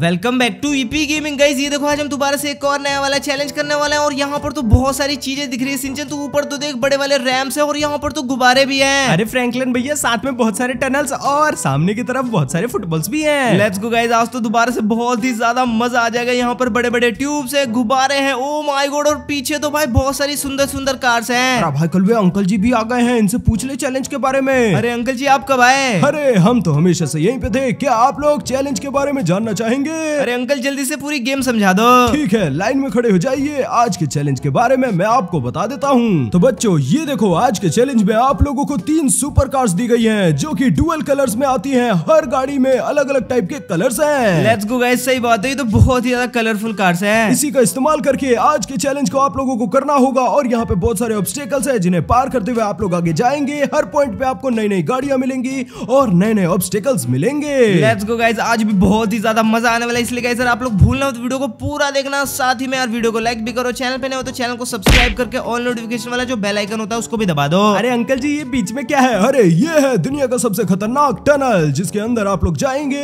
Welcome back to EP gaming guys ये देखो आज हम दोबारा से एक और नया वाला चैलेंज करने वाले हैं और यहाँ पर तो बहुत सारी चीजें दिख रही है सिंचन तो ऊपर तो देख बड़े वाले रैम्स है और यहाँ पर तो गुब्बारे भी हैं अरे फ्रैंकलिन भैया साथ में बहुत सारे टनल्स और सामने की तरफ बहुत सारे फुटबॉल्स भी है लेट्स गो गाइज आज तो दोबारा से बहुत ही ज्यादा मजा आ जाएगा यहाँ पर बड़े बड़े ट्यूब्स है गुब्बारे हैं ओ माई गोड और पीछे तो भाई बहुत सारी सुंदर सुंदर कार्स है भाई कल वे अंकल जी भी आ गए हैं इनसे पूछ ले चैलेंज के बारे में अरे अंकल जी आप कब आए अरे हम तो हमेशा से यही पे थे क्या आप लोग चैलेंज के बारे में जानना चाहेंगे करेंगे अरे अंकल जल्दी से पूरी गेम समझा दो ठीक है लाइन में खड़े हो जाइए आज के चैलेंज के बारे में मैं आपको बता देता हूँ तो बच्चों ये देखो आज के चैलेंज में आप लोगों को तीन सुपर कार्स दी गई हैं जो कि डुअल कलर्स में आती हैं हर गाड़ी में अलग अलग टाइप के कलर्स हैं लेट्स गो गाइस सही बात है ये तो बहुत ही ज्यादा कलरफुल कार्स है इसी का इस्तेमाल करके आज के चैलेंज को आप लोगों को करना होगा और यहाँ पे बहुत सारे ऑब्स्टेकल्स है जिन्हें पार करते हुए आप लोग आगे जाएंगे हर पॉइंट पे आपको नई नई गाड़ियाँ मिलेंगी और नए नए ऑब्स्टेकल्स मिलेंगे लेट्स गो गाइस आज भी बहुत ही ज्यादा मजा आने वाला है इसलिए गाइस आप लोग भूलना तो वीडियो को पूरा देखना साथ ही में यार वीडियो को लाइक भी करो चैनल पे नहीं हो तो चैनल को सब्सक्राइब करके ऑल नोटिफिकेशन वाला जो बेल आइकन होता है उसको भी दबा दो अरे अंकल जी ये बीच में क्या है अरे ये है दुनिया का सबसे खतरनाक टनल जिसके अंदर आप लोग जाएंगे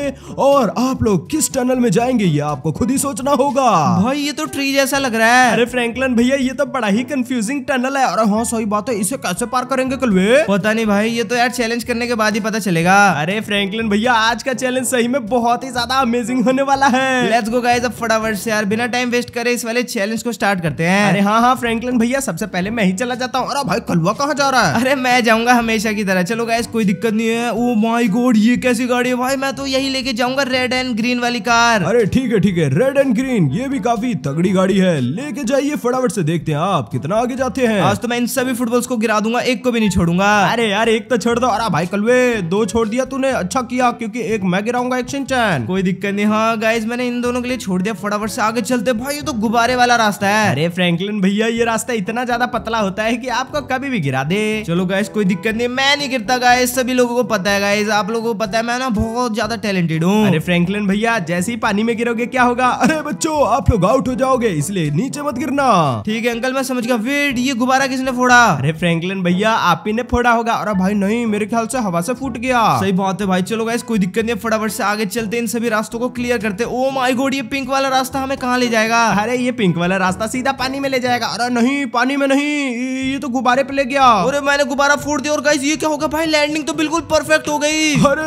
और आप लोग किस टनल में जाएंगे ये आपको खुद ही सोचना होगा भाई ये तो ट्री जैसा लग रहा है अरे फ्रैंकलन भैया ये तो बड़ा ही कंफ्यूजिंग टनल है अरे हाँ सही बात है इसे कैसे पार करेंगे कल वे पता नहीं भाई ये तो यार चैलेंज करने के बाद ही पता चलेगा अरे फ्रैंकलिन भैया आज का चैलेंज सही में बहुत ही ज्यादा अमेजिंग होने होने वाला है लेट्स गो गाइस अब फटाफट से यार बिना टाइम वेस्ट करे इस वाले चैलेंज को स्टार्ट करते हैं अरे हाँ हाँ फ्रैंकलिन भैया सबसे पहले मैं ही चला जाता हूँ अरे भाई कलवा कहाँ जा रहा है अरे मैं जाऊंगा हमेशा की तरह चलो गाइस कोई दिक्कत नहीं है ओ माय गॉड ये कैसी गाड़ी है भाई मैं तो यही लेके जाऊंगा रेड एंड ग्रीन वाली कार अरे ठीक है ठीक है रेड एंड ग्रीन ये भी काफी तगड़ी गाड़ी है लेके जाइए फटाफट से देखते हैं आप कितना आगे जाते हैं आज तो मैं इन सभी फुटबॉल्स को गिरा दूंगा एक को भी नहीं छोड़ूंगा अरे यार एक तो छोड़ दो अरे भाई कलवे दो छोड़ दिया तूने अच्छा किया क्योंकि एक मैं गिराऊंगा एक्शन चैन कोई दिक्कत नहीं हाँ गाइज मैंने इन दोनों के लिए छोड़ दिया फटाफट से आगे चलते भाई ये तो गुब्बारे वाला रास्ता है अरे फ्रैंकलिन भैया ये रास्ता इतना ज्यादा पतला होता है की आपको कभी भी गिरा दे चलो गाइस कोई दिक्कत नहीं मैं नहीं गिरता गाइस सभी लोगों को पता है गाइस आप लोगों को पता है मैं ना बहुत ज्यादा टैलेंटेड हूँ अरे फ्रेंकलिन भैया जैसे ही पानी में गिरोगे क्या होगा अरे बच्चो आप लोग आउट हो जाओगे इसलिए नीचे मत गिरना ठीक है अंकल मैं समझ गया वेट ये गुब्बारा किसने फोड़ा अरे फ्रेंकलिन भैया आप ही ने फोड़ा होगा अरे भाई नहीं मेरे ख्याल से हवा से फूट गया सही बात है भाई चलो गाइस कोई दिक्कत नहीं फटाफट से आगे चलते इन सभी रास्तों को क्लियर करते ओ माई गोड ये पिंक वाला रास्ता हमें कहाँ ले जाएगा अरे ये पिंक वाला रास्ता सीधा पानी में ले जाएगा अरे नहीं पानी में नहीं ये तो गुब्बारे पे ले गया अरे मैंने गुब्बारा फोड़ दिया और गाइस ये क्या होगा भाई लैंडिंग तो बिल्कुल परफेक्ट हो गई अरे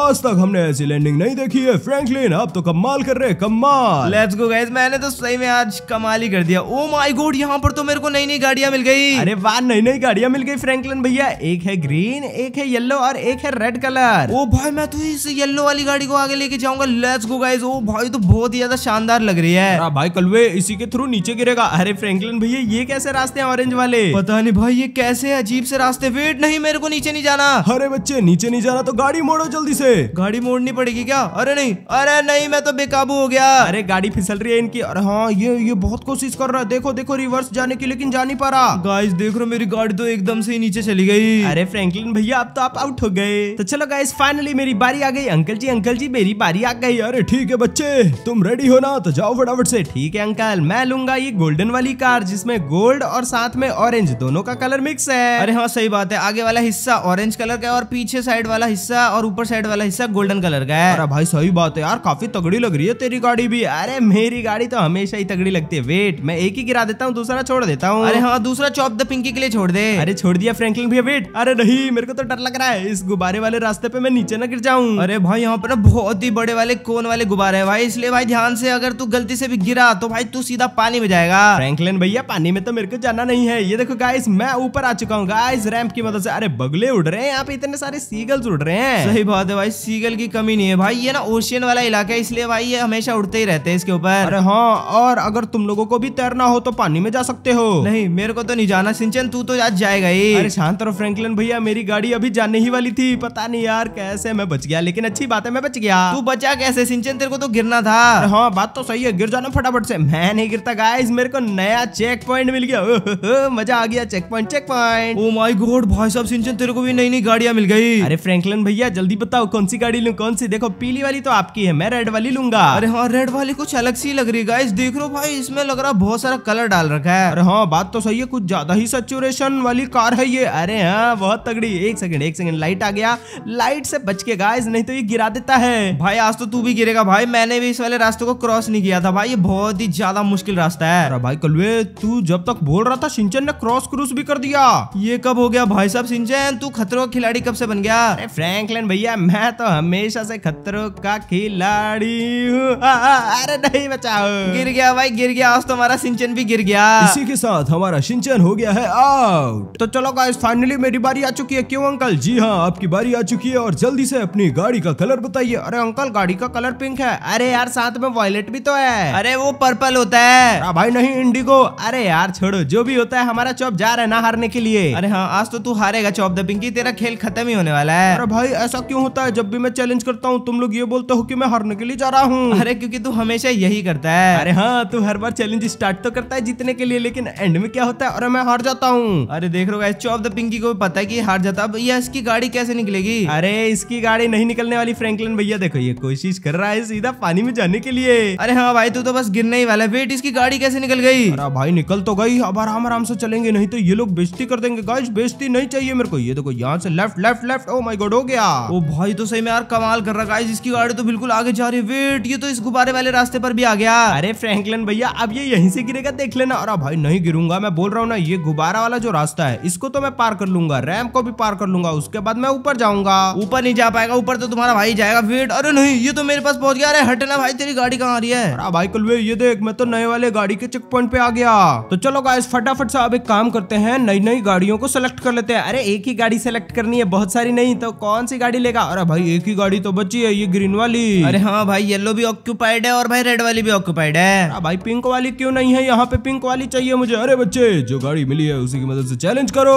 आज तक हमने ऐसी लैंडिंग नहीं देखी है फ्रैंकलिन आप तो कमाल कर रहे कमाल लेट्स गो गाइस मैंने तो सही में आज कमाल ही कर दिया ओ माई गोड यहाँ पर तो मेरे को नई नई गाड़िया मिल गई अरे वाह नई नई गाड़िया मिल गई फ्रैंकलिन भैया एक है ग्रीन एक है येलो और एक है रेड कलर ओ भाई मैं तो इस येलो वाली गाड़ी को आगे लेके जाऊंगा लेट्स गो गाइज ओ भाई तो बहुत ही ज्यादा शानदार लग रही है हाँ भाई कलवे इसी के थ्रू नीचे गिरेगा अरे फ्रेंकलिन भैया ये कैसे रास्ते हैं ऑरेंज वाले पता नहीं भाई ये कैसे अजीब से रास्ते वेट नहीं मेरे को नीचे नहीं जाना अरे बच्चे नीचे नहीं जाना तो गाड़ी मोड़ो जल्दी से गाड़ी मोड़नी पड़ेगी क्या अरे नहीं अरे नहीं मैं तो बेकाबू हो गया अरे गाड़ी फिसल रही है इनकी अरे हाँ ये ये बहुत कोशिश कर रहा है देखो देखो रिवर्स जाने की लेकिन जा नहीं पा रहा गाइस देख रहे मेरी गाड़ी तो एकदम से ही नीचे चली गई अरे फ्रेंकलिन भैया अब तो आप आउट हो गए तो चलो गाइस फाइनली मेरी बारी आ गई अंकल जी अंकल जी मेरी बारी आ गई अरे ठीक है बच्चे तुम रेडी हो ना तो जाओ फटाफट से ठीक है अंकल मैं लूंगा ये गोल्डन वाली कार जिसमें गोल्ड और साथ में ऑरेंज दोनों का कलर मिक्स है अरे हाँ सही बात है आगे वाला हिस्सा ऑरेंज कलर का है और पीछे साइड वाला हिस्सा और ऊपर साइड वाला हिस्सा गोल्डन कलर का है अरे भाई सही बात है यार काफी तगड़ी लग रही है तेरी गाड़ी भी अरे मेरी गाड़ी तो हमेशा ही तगड़ी लगती है वेट मैं एक ही गिरा देता हूँ दूसरा छोड़ देता हूँ अरे हाँ दूसरा चौप द पिंकी के लिए छोड़ दे अरे छोड़ दिया फ्रेंकलिन भी वेट अरे नहीं मेरे को तो डर लग रहा है इस गुब्बारे वाले रास्ते पे मैं नीचे ना गिर जाऊँ अरे भाई यहाँ पर ना बहुत ही बड़े वाले कोन वाले वाले गुब्बारे भाई इसलिए भाई ध्यान से अगर तू गलती से भी गिरा तो भाई तू सीधा पानी में जाएगा फ्रैंकलिन भैया पानी में तो मेरे को जाना नहीं है ये देखो गाइस मैं ऊपर आ चुका हूँ गाइस रैंप की मदद मतलब से अरे बगले उड़ रहे हैं यहाँ पे इतने सारे सीगल्स उड़ रहे हैं सही बात है भाई सीगल की कमी नहीं है भाई ये ना ओशियन वाला इलाका है इसलिए भाई ये हमेशा उड़ते ही रहते हैं इसके ऊपर अरे हाँ और अगर तुम लोगों को भी तैरना हो तो पानी में जा सकते हो नहीं मेरे को तो नहीं जाना सिंचन तू तो आज जाएगा ही अरे शांत रहो फ्रैंकलिन भैया मेरी गाड़ी अभी जाने ही वाली थी पता नहीं यार कैसे मैं बच गया लेकिन अच्छी बात है मैं बच गया तू बचा कैसे सिंचन तेरे को तो गिरना था हाँ बात तो सही है गिर जाना फटाफट से मैं नहीं गिरता गाइस मेरे को नया चेक पॉइंट मिल गया मजा आ गया checkpoint checkpoint oh my god भाई साहब सिंचन तेरे को भी नई नई गाड़ियां मिल गई अरे फ्रैंकलिन भैया जल्दी बताओ कौन सी गाड़ी लू कौन सी देखो पीली वाली तो आपकी है मैं रेड वाली लूंगा अरे हाँ रेड वाली कुछ अलग सी लग रही गाइस देख रो भाई इसमें लग रहा बहुत सारा कलर डाल रखा है अरे हाँ बात तो सही है कुछ ज्यादा ही सचुरेशन वाली कार है ये अरे हाँ बहुत तगड़ी एक सेकंड एक सेकंड लाइट आ गया लाइट से बच के गाइस नहीं तो ये गिरा देता है भाई आज तो तू भी गिर गिरेगा भाई मैंने भी इस वाले रास्ते को क्रॉस नहीं किया था भाई ये बहुत ही ज्यादा मुश्किल रास्ता है भाई कलवे तू जब तक बोल रहा था सिंचन ने क्रॉस क्रूस भी कर दिया ये कब हो गया भाई साहब सिंचन तू खतरों का खिलाड़ी कब से बन गया अरे फ्रैंकलिन भैया मैं तो हमेशा से खतरों का खिलाड़ी हूँ अरे नहीं बचाओ गिर गया भाई गिर गया आज तो हमारा सिंचन भी गिर गया इसी के साथ हमारा सिंचन हो गया है आउट तो चलो गाइस फाइनली मेरी बारी आ चुकी है क्यों अंकल जी हाँ आपकी बारी आ चुकी है और जल्दी से अपनी गाड़ी का कलर बताइए अरे अंकल गाड़ी का कलर पिंक है अरे यार साथ में वॉयलेट भी तो है अरे वो पर्पल होता है हाँ भाई नहीं इंडिगो अरे यार छोड़ो जो भी होता है हमारा चौप जा रहा है ना हारने के लिए अरे हाँ आज तो तू हारेगा चौप द पिंकी तेरा खेल खत्म ही होने वाला है अरे भाई ऐसा क्यों होता है जब भी मैं चैलेंज करता हूँ तुम लोग ये बोलते हो की मैं हारने के लिए जा रहा हूँ अरे क्यूँकी तू हमेशा यही करता है अरे हाँ तू हर बार चैलेंज स्टार्ट तो करता है जीतने के लिए लेकिन एंड में क्या होता है और मैं हार जाता हूँ अरे देख रहा चौप द पिंकी को पता है की हार जाता है इसकी गाड़ी कैसे निकलेगी अरे इसकी गाड़ी नहीं निकलने वाली फ्रेंकलिन भैया देखो ये कोशिश कर रहा रहा है सीधा पानी में जाने के लिए अरे हाँ भाई तू तो बस गिरने ही वाला वेट इसकी गाड़ी कैसे निकल गई अरे भाई निकल तो गई अब आराम आराम से चलेंगे नहीं तो ये लोग बेजती कर देंगे गाइस बेजती नहीं चाहिए मेरे को ये देखो यहाँ से left left left oh my god हो गया ओ भाई तो सही में यार कमाल कर रहा गाइस इसकी गाड़ी तो बिल्कुल आगे जा रही है वेट ये तो इस गुब्बारे वाले रास्ते पर भी आ गया अरे फ्रैंकलिन भैया अब ये यहीं से गिरेगा देख लेना अरे भाई नहीं गिरूंगा मैं बोल रहा हूँ ना ये गुब्बारा वाला जो रास्ता है इसको तो मैं पार कर लूंगा रैम को भी पार कर लूंगा उसके बाद मैं ऊपर जाऊंगा ऊपर नहीं जा पाएगा ऊपर तो तुम्हारा भाई जाएगा वेट अरे नहीं ये तो मेरे पास पहुंच गया अरे हटना भाई तेरी गाड़ी कहाँ आ रही है भाई कुलवे ये देख मैं तो नए वाले गाड़ी के चेक पॉइंट पे आ गया तो चलो गाइस फटाफट से अब एक काम करते हैं नई नई गाड़ियों को सिलेक्ट कर लेते हैं अरे एक ही गाड़ी सेलेक्ट करनी है बहुत सारी नहीं तो कौन सी गाड़ी लेगा अरे भाई एक ही गाड़ी तो बची है ये ग्रीन वाली अरे हाँ भाई येलो भी ऑक्यूपाइड है और भाई रेड वाली भी ऑक्यूपाइड है भाई पिंक वाली क्यों नहीं है यहाँ पे पिंक वाली चाहिए मुझे अरे बच्चे जो गाड़ी मिली है उसी की मदद से चैलेंज करो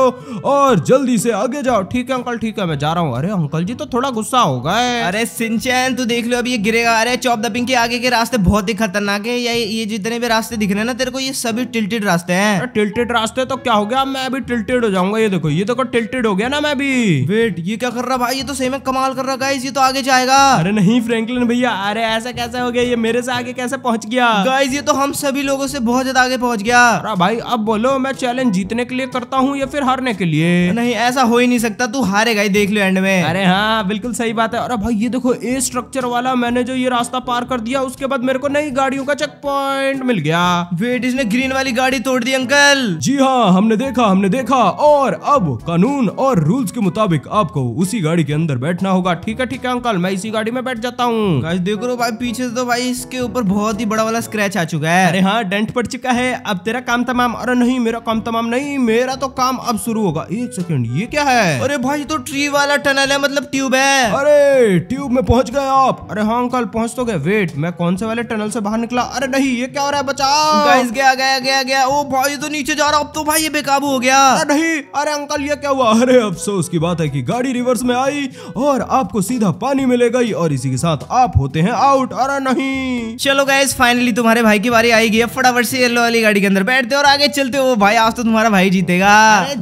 और जल्दी से आगे जाओ ठीक है अंकल ठीक है मैं जा रहा हूँ अरे अंकल जी तो थोड़ा गुस्सा होगा अरे सिंचैन तू देख लो अभी ये गिरेगा अरे चौप दबिंग के आगे के रास्ते बहुत ही खतरनाक है या ये जितने भी रास्ते दिख रहे हैं ना तेरे को ये सभी टिल्टेड रास्ते हैं टिल्टेड रास्ते तो क्या हो गया मैं अभी टिल्टेड हो जाऊंगा ये देखो ये देखो तो टिल्टेड हो गया ना मैं भी वेट ये क्या कर रहा भाई ये तो सही में कमाल कर रहा ये तो आगे जाएगा अरे नहीं फ्रेंकलिन भैया अरे ऐसा कैसे हो गया ये मेरे से आगे कैसे पहुंच गया गाइज ये तो हम सभी लोगों से बहुत ज्यादा आगे पहुंच गया अरे भाई अब बोलो मैं चैलेंज जीतने के लिए करता हूँ या फिर हारने के लिए नहीं ऐसा हो ही नहीं सकता तू हारेगा देख लो एंड में अरे हाँ बिल्कुल सही बात है अरे भाई ये देखो ए स्ट्रक्चर वाला मैंने मैंने जो ये रास्ता पार कर दिया उसके बाद मेरे को नई गाड़ियों का चेक पॉइंट मिल गया वेट इसने ग्रीन वाली गाड़ी तोड़ दी अंकल जी हाँ हमने देखा हमने देखा और अब कानून और रूल्स के मुताबिक आपको उसी गाड़ी के अंदर बैठना होगा ठीक है ठीक है अंकल मैं इसी गाड़ी में बैठ जाता हूँ देख रो भाई पीछे तो भाई इसके ऊपर बहुत ही बड़ा वाला स्क्रेच आ चुका है अरे हाँ डेंट पड़ चुका है अब तेरा काम तमाम अरे नहीं मेरा काम तमाम नहीं मेरा तो काम अब शुरू होगा एक सेकेंड ये क्या है अरे भाई तो ट्री वाला टनल है मतलब ट्यूब है अरे ट्यूब में पहुंच गए आप अरे हाँ कल पहुंच तो गए वेट मैं कौन से वाले टनल से बाहर निकला अरे नहीं ये क्या हो रहा है बचाओ गाइस गया गया गया गया ओ भाई तो नीचे जा रहा अब तो भाई ये बेकाबू हो गया अरे नहीं अरे अंकल ये क्या हुआ अरे अफसोस की बात है कि गाड़ी रिवर्स में आई और आपको सीधा पानी में गई और इसी के साथ आप होते हैं आउट अरे नहीं चलो गाइस फाइनली तुम्हारे भाई की बारी आई गई फटाफट से येलो वाली गाड़ी के अंदर बैठते और आगे चलते हो भाई आज तो तुम्हारा भाई जीतेगा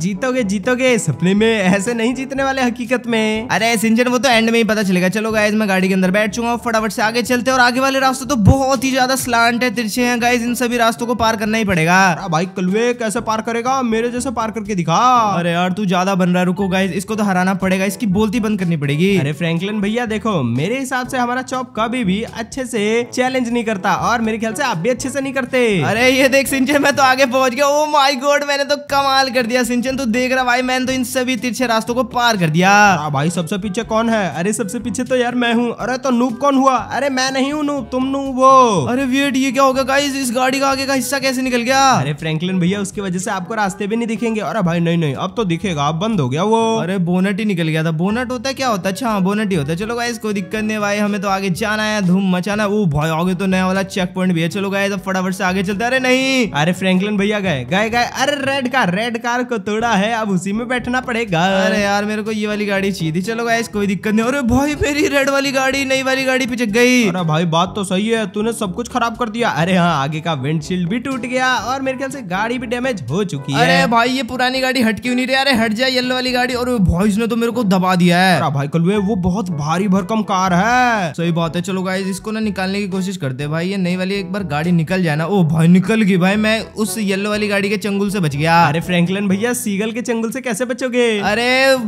जीतोगे जीतोगे सपने में ऐसे नहीं जीतने वाले हकीकत में अरे सिंजन वो तो एंड में ही पता चलेगा चलो गाइज मैं गाड़ी के अंदर बैठ चुका हूँ फटाफट से आगे चलते हैं और आगे वाले रास्ते तो बहुत ही ज्यादा स्लांट है तिरछे हैं गाइज इन सभी रास्तों को पार करना ही पड़ेगा भाई कलवे कैसे पार करेगा मेरे जैसे पार करके दिखा अरे यार तू ज्यादा बन रहा रुको गाइज इसको तो हराना पड़ेगा इसकी बोलती बंद करनी पड़ेगी अरे फ्रेंकलिन भैया देखो मेरे हिसाब से हमारा चौप कभी भी अच्छे से चैलेंज नहीं करता और मेरे ख्याल से आप भी अच्छे से नहीं करते अरे ये देख सिंचन मैं तो आगे पहुंच गया ओ माय गॉड मैंने तो कमाल कर दिया सिंचन तू देख रहा भाई मैंने तो इन सभी तिरछे रास्तों को पार कर दिया भाई सबसे पीछे कौन है अरे सबसे पीछे तो यार मैं हूँ अरे तो नूप कौन हुआ अरे मैं नहीं हूँ नू तुम नू वो अरे वेट ये क्या होगा गाइज इस गाड़ी का आगे का हिस्सा कैसे निकल गया अरे फ्रैंकलिन भैया उसकी वजह से आपको रास्ते भी नहीं दिखेंगे अरे भाई नहीं नहीं अब तो दिखेगा अब बंद हो गया वो अरे बोनट ही निकल गया था बोनट होता क्या होता अच्छा हाँ बोनट ही होता चलो गाइज कोई दिक्कत नहीं भाई हमें तो आगे जाना है धूम मचाना वो भाई आगे तो नया वाला चेक पॉइंट भी है चलो गाइज अब फटाफट से आगे चलते अरे नहीं अरे फ्रेंकलिन भैया गए गए गए अरे रेड कार रेड कार को तोड़ा है अब उसी में बैठना पड़ेगा अरे यार मेरे को ये वाली गाड़ी चाहिए थी चलो गाइज कोई दिक्कत नहीं अरे भाई मेरी रेड वाली गाड़ी नई वाली गाड़ी पीछे गई अरे भाई बात तो सही है तूने सब कुछ खराब कर दिया अरे हाँ आगे का विंडशील्ड भी टूट गया और मेरे ख्याल से गाड़ी भी डैमेज हो चुकी है अरे भाई ये पुरानी गाड़ी हट क्यों नहीं रही अरे हट जाए येलो वाली गाड़ी और भाई इसने तो मेरे को दबा दिया है भाई कलवे वो बहुत भारी भरकम कार है सही बात है चलो गाइज इसको ना निकालने की कोशिश करते भाई ये नई वाली एक बार गाड़ी निकल जाए ना ओ भाई निकल गई भाई मैं उस येलो वाली गाड़ी के चंगुल से बच गया अरे फ्रैंकलिन भैया सीगल के चंगुल से कैसे बचोगे अरे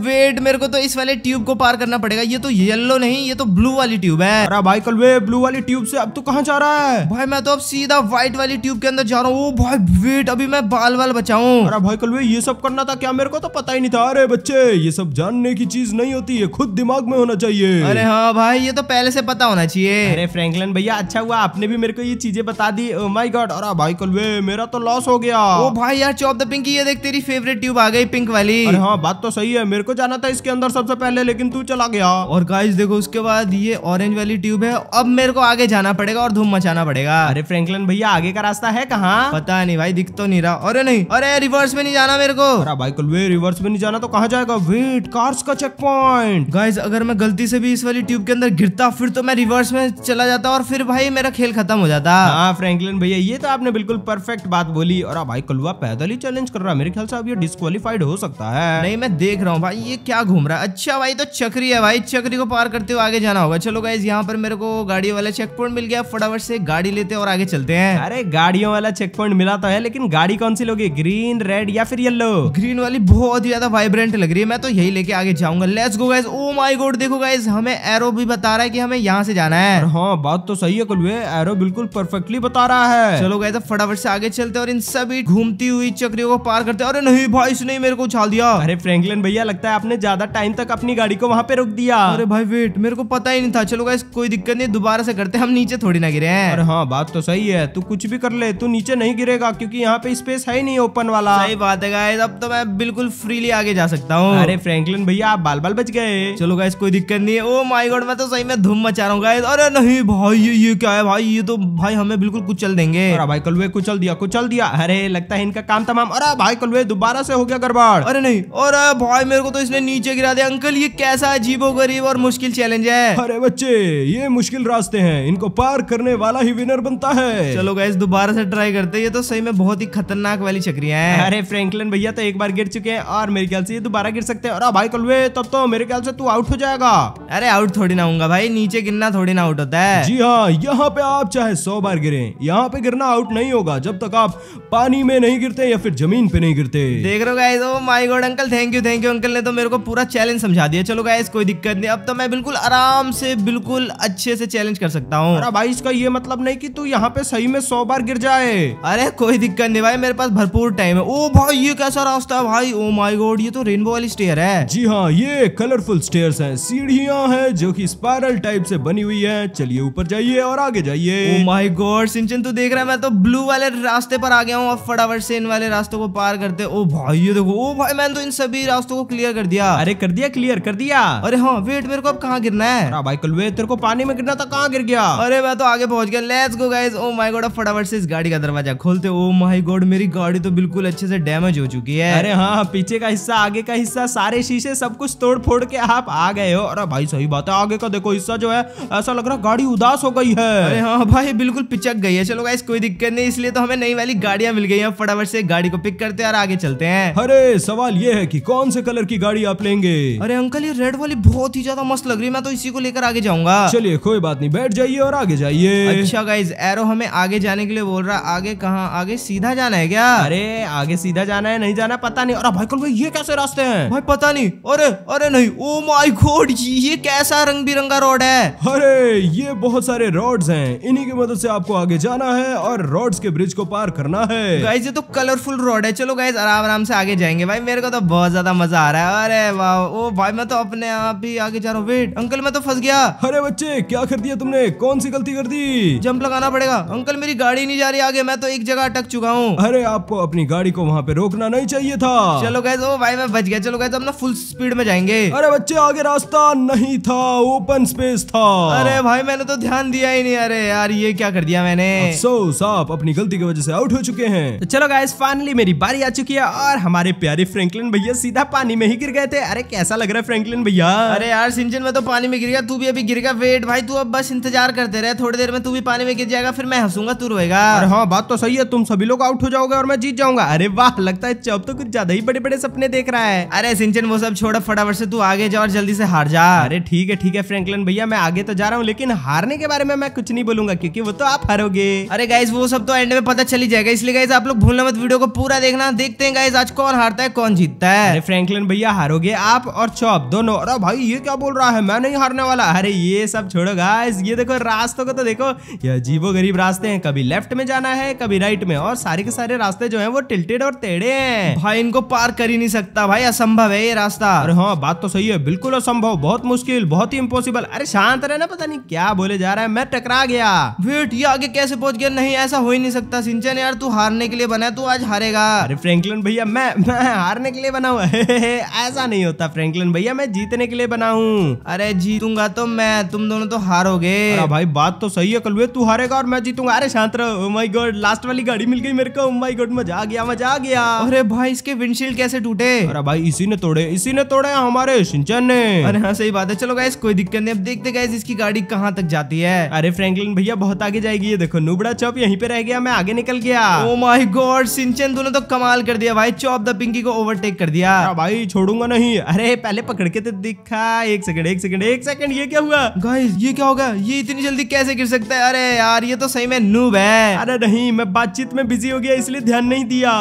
वेट मेरे को तो इस वाले ट्यूब को पार करना पड़ेगा ये तो येलो नहीं ये तो ब्लू वाली ट्यूब है रहा भाई कल वे ब्लू वाली ट्यूब से अब तो कहाँ जा रहा है भाई मैं तो अब सीधा व्हाइट वाली ट्यूब के अंदर जा रहा हूँ भाई वेट अभी मैं बाल वाल बचाऊ अरे भाई कल वे ये सब करना था क्या मेरे को तो पता ही नहीं था अरे बच्चे ये सब जानने की चीज नहीं होती है खुद दिमाग में होना चाहिए अरे हाँ भाई ये तो पहले से पता होना चाहिए अरे फ्रैंकलिन भैया अच्छा हुआ आपने भी मेरे को ये चीजें बता दी माय oh गॉड अरे भाई कल वे मेरा तो लॉस हो गया ओ भाई यार चौप द पिंक ये देख तेरी फेवरेट ट्यूब आ गई पिंक वाली अरे हाँ बात तो सही है मेरे को जाना था इसके अंदर सबसे पहले लेकिन तू चला गया और गाइस देखो उसके बाद ये ऑरेंज वाली ट्यूब है अब मेरे को आगे जाना पड़ेगा और धूम मचाना पड़ेगा अरे फ्रैंकलिन भैया आगे का रास्ता है कहाँ पता नहीं भाई दिख तो नहीं रहा अरे नहीं अरे रिवर्स में नहीं जाना मेरे को भाई कल वे रिवर्स में नहीं जाना तो कहाँ जाएगा वेट कार्स का चेक पॉइंट गाइज अगर मैं गलती से भी इस वाली ट्यूब के अंदर गिरता फिर तो मैं रिवर्स में चला जाता और फिर भाई मेरा खेल खत्म हो जाता हाँ फ्रेंकलिन भैया ये तो आपने बिल्कुल परफेक्ट बात बोली और भाई कलुआ पैदल ही चैलेंज कर रहा है मेरे ख्याल से अब ये डिस्कालीफाइड हो सकता है नहीं मैं देख रहा हूँ भाई ये क्या घूम रहा है अच्छा भाई तो चक्री है भाई चक्री को पार करते हुए आगे जाना होगा चलो गाइज यहाँ पर मेरे को गाड़ियों वाला चेक पॉइंट मिल गया फटाफट से गाड़ी लेते और आगे चलते हैं अरे गाड़ियों वाला चेक पॉइंट मिला तो है लेकिन गाड़ी कौन सी लोगी ग्रीन रेड या फिर येलो ग्रीन वाली बहुत ज्यादा वाइब्रेंट लग रही है मैं तो यही लेके आगे जाऊंगा लेट्स गो गाइज ओ माई गोड देखो गाइज हमें एरो भी बता रहा है की हमें यहाँ से जाना है हाँ बात तो सही है कुल एरो बिल्कुल परफेक्टली बता रहा है चलो गाइज फटाफट से आगे चलते और इन सभी घूमती हुई चक्रियों को पार करते अरे नहीं भाई इसने मेरे को उछाल दिया अरे फ्रेंकलिन भैया लगता है आपने ज्यादा टाइम तक अपनी गाड़ी को वहाँ पे रोक दिया अरे भाई वेट मेरे को पता ही नहीं था चलो गाइस कोई दिक्कत नहीं दोबारा से करते हम नीचे थोड़ी ना गिरे हैं अरे हाँ बात तो सही है तू कुछ भी कर ले तू नीचे नहीं गिरेगा क्योंकि यहाँ पे स्पेस है ही नहीं ओपन वाला सही बात है गाइस अब तो मैं बिल्कुल फ्रीली आगे जा सकता हूँ अरे फ्रैंकलिन भैया आप बाल बाल बच गए चलो गाइस कोई दिक्कत नहीं है ओ माई गॉड मैं तो सही में धूम मचा रहा हूँ गाइस अरे नहीं भाई ये क्या है भाई ये तो भाई हमें बिल्कुल कुचल देंगे भाई कलवे कुचल दिया कुचल दिया अरे लगता है इनका काम तमाम अरे भाई कलवे दोबारा से हो गया गड़बड़ अरे नहीं और भाई मेरे को तो इसने नीचे गिरा दिया अंकल ये कैसा अजीबो गरीब और मुश्किल चैलेंज है अरे बच्चे ये मुश्किल रास्ते हैं इनको पार करने वाला ही विनर बनता है चलो गाइस दोबारा से ट्राई करते हैं ये तो सही में बहुत ही खतरनाक वाली चक्रिया है अरे फ्रैंकलिन भैया तो एक बार गिर चुके हैं और मेरे ख्याल से ये दोबारा गिर सकते हैं भाई कलवे तब तो मेरे ख्याल से तू आउट हो जाएगा अरे आउट थोड़ी ना होगा भाई नीचे गिरना थोड़ी ना आउट होता है जी हाँ यहाँ पे आप चाहे सौ बार गिरे यहाँ पे गिरना आउट नहीं होगा जब तक आप पानी में नहीं गिरते या फिर जमीन पे नहीं गिरते देख रहे हो guys my god uncle thank you thank you uncle ने तो मेरे को पूरा चैलेंज समझा दिया चलो गाइस कोई दिक्कत नहीं अब तो मैं बिल्कुल आराम से बिल्कुल अच्छे से चैलेंज कर सकता हूँ भाई इसका ये मतलब नहीं कि तू यहाँ पे सही में सौ बार गिर जाए अरे कोई दिक्कत नहीं भाई मेरे पास भरपूर टाइम है ओ भाई ये कैसा रास्ता है भाई ओ माई गोड ये तो रेनबो वाली स्टेयर है जी हाँ ये कलरफुल स्टेयर है सीढ़िया है जो की स्पायरल टाइप से बनी हुई है चलिए ऊपर जाइए और आगे जाइए माई oh गोड सिंचन तू देख रहा है मैं तो ब्लू वाले रास्ते पर आ गया हूँ और फटाफट से इन वाले रास्तों को पार करते ओ oh भाई ये देखो ओ oh भाई मैंने तो इन सभी रास्तों को क्लियर कर दिया अरे कर दिया क्लियर कर दिया अरे हाँ वेट मेरे को अब कहाँ गिरना है भाई कल वे तेरे को पानी में गिरना था कहाँ गिर गया अरे मैं तो आगे पहुंच गया let's go guys oh my god फटाफट से इस गाड़ी का दरवाजा खोलते ओ माय गॉड मेरी गाड़ी तो बिल्कुल अच्छे से डैमेज हो चुकी है अरे हाँ, हाँ पीछे का हिस्सा आगे का हिस्सा सारे शीशे सब कुछ तोड़ फोड़ के आप आ गए हो अरे भाई सही बात है आगे का देखो हिस्सा जो है ऐसा लग रहा है गाड़ी उदास हो गई है अरे हाँ, हाँ भाई बिल्कुल पिचक गई है चलो गाइस कोई दिक्कत नहीं इसलिए तो हमें नई वाली गाड़ियां मिल गई है फटाफट से गाड़ी को पिक करते हैं और आगे चलते हैं अरे सवाल ये है की कौन से कलर की गाड़ी आप लेंगे अरे अंकल ये रेड वाली बहुत ही ज्यादा मस्त लग रही है मैं तो इसी को लेकर आगे जाऊंगा अच्छा। चलिए कोई बात नहीं बैठ जाइए और आगे जाइए अच्छा गाइज एरो हमें आगे जाने के लिए बोल रहा है आगे कहाँ आगे सीधा जाना है क्या अरे आगे सीधा जाना है नहीं जाना पता नहीं अरे भाई भाई ये कैसे रास्ते हैं भाई पता नहीं अरे अरे नहीं ओ माई गोड ये कैसा रंग बिरंगा रोड है अरे ये बहुत सारे रोड्स हैं इन्हीं की मदद से आपको आगे जाना है और रोड्स के ब्रिज को पार करना है गाइज ये तो कलरफुल रोड है चलो गाइज आराम आराम से आगे जाएंगे भाई मेरे को तो बहुत ज्यादा मजा आ रहा है अरे वाह ओ भाई मैं तो अपने आप ही आगे जा रहा हूँ वेट अंकल मैं तो फंस गया अरे बच्चे क्या कर दिया तुमने कौन सी गलती कर दी जंप लगाना पड़ेगा अंकल मेरी गाड़ी नहीं जा रही आगे मैं तो एक जगह अटक चुका हूँ अरे आपको अपनी गाड़ी को वहाँ पे रोकना नहीं चाहिए था चलो गए ओ भाई मैं बच गया चलो गए तो अपना फुल स्पीड में जाएंगे अरे बच्चे आगे रास्ता नहीं था ओपन स्पेस था अरे भाई मैंने तो ध्यान दिया ही नहीं अरे यार ये क्या कर दिया मैंने अफसोस आप अपनी गलती की वजह से आउट हो चुके हैं तो चलो गाइस फाइनली मेरी बारी आ चुकी है और हमारे प्यारे फ्रेंकलिन भैया सीधा पानी में ही गिर गए थे अरे कैसा लग रहा है फ्रेंकलिन भैया अरे यार सिंचन में तो पानी में गिर गया तू भी अभी गिर गया वेट भाई तू अब बस इंतजार करते रहे थोड़ी देर में तू भी पानी में गिर जाएगा फिर मैं हंसूंगा तू रोएगा अरे हाँ बात तो सही है तुम सभी लोग आउट हो जाओगे और मैं जीत जाऊंगा अरे वाह लगता है चौब तो कुछ ज्यादा ही बड़े बड़े सपने देख रहा है अरे सिंचन वो सब छोड़ा फटाफट से तू आगे जाओ और जल्दी से हार जा अरे ठीक है ठीक है फ्रेंकलन भैया मैं आगे तो जा रहा हूँ लेकिन हारने के बारे में मैं कुछ नहीं बोलूंगा क्योंकि वो तो आप हारोगे अरे गाइज वो सब तो एंड में पता चली जाएगा इसलिए गाइज आप लोग भूलना मत वीडियो को पूरा देखना देखते हैं गाइज आज कौन हारता है कौन जीतता है फ्रेंकलन भैया हारोगे आप और चौब दोनों अरे भाई ये क्या बोल रहा है मैं नहीं हारने वाला अरे ये सब सब छोड़ो गाइस ये देखो रास्तों को तो देखो ये अजीबो गरीब रास्ते हैं कभी लेफ्ट में जाना है कभी राइट में और सारे के सारे रास्ते जो है वो टिल्टेड और टेढ़े हैं भाई इनको पार कर ही नहीं सकता भाई असंभव है ये रास्ता अरे हाँ बात तो सही है बिल्कुल असंभव बहुत मुश्किल बहुत ही इम्पोसिबल अरे शांत ना पता नहीं क्या बोले जा रहा है मैं टकरा गया वेट ये आगे कैसे पहुंच गया नहीं ऐसा हो ही नहीं सकता सिंचन यार तू हारने के लिए बना तू आज हारेगा अरे फ्रेंकलन भैया मैं मैं हारने के लिए बना हूँ ऐसा नहीं होता फ्रेंकलन भैया मैं जीतने के लिए बना हूँ अरे जीतूंगा तो मैं तुम दोनों तो हारोगे भाई बात तो सही है कलवे तू हारेगा और मैं जीतूंगा अरे शांत रहो माय गॉड लास्ट वाली गाड़ी मिल गई मेरे को माय oh गॉड मजा आ गया मजा आ गया अरे भाई इसके विंडशील्ड कैसे टूटे अरे भाई इसी ने तोड़े इसी ने तोड़े हमारे सिंचन ने अरे हाँ सही बात है चलो गाइस कोई दिक्कत नहीं अब देखते गाइस इसकी गाड़ी कहाँ तक जाती है अरे फ्रैंकलिन भैया बहुत आगे जाएगी ये देखो नुबड़ा चौप यहीं पे रह गया मैं आगे निकल गया ओ माई गॉड सिंचन दोनों तो कमाल कर दिया भाई चौप द पिंकी को ओवरटेक कर दिया भाई छोड़ूंगा नहीं अरे पहले पकड़ के तो दिखा एक सेकंड एक सेकंड एक सेकंड ये क्या हुआ गाइस ये क्या होगा ये इतनी जल्दी कैसे गिर सकता है अरे यार ये तो सही में नूब है अरे नहीं मैं बातचीत में बिजी हो गया इसलिए ध्यान नहीं दिया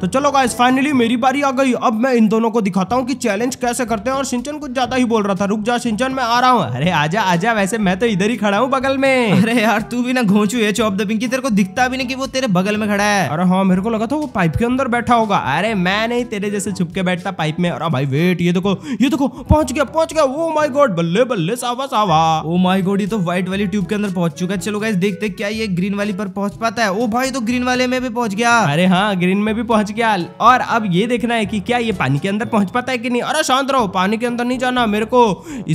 तो चलो गाइस फाइनली मेरी बारी आ गई अब मैं इन दोनों को दिखाता हूँ कि चैलेंज कैसे करते हैं और सिंचन कुछ ज्यादा ही बोल रहा था रुक जा सिंचन मैं आ रहा हूँ अरे आजा आजा वैसे मैं तो इधर ही खड़ा हूँ बगल में अरे यार तू भी ना घोचू है चौप दबिंग की तेरे को दिखता भी नहीं कि वो तेरे बगल में खड़ा है अरे हाँ मेरे को लगा था वो पाइप के अंदर बैठा होगा अरे मैं नहीं तेरे जैसे छुप के बैठता पाइप में अरे भाई वेट ये देखो ये देखो पहुंच गया पहुंच गया वो माई गॉड बल्ले बल्ले सावा सावा ओ माय गॉड ये तो व्हाइट वाली ट्यूब के अंदर पहुंच चुका है चलो गाइस देखते क्या ये ग्रीन वाली पर पहुंच पाता है ओ oh भाई तो ग्रीन वाले में भी पहुंच गया अरे हाँ ग्रीन में भी पहुंच गया और अब ये देखना है की क्या ये पानी के अंदर पहुंच पाता है की नहीं अरे शांत रहो पानी के अंदर नहीं जाना मेरे को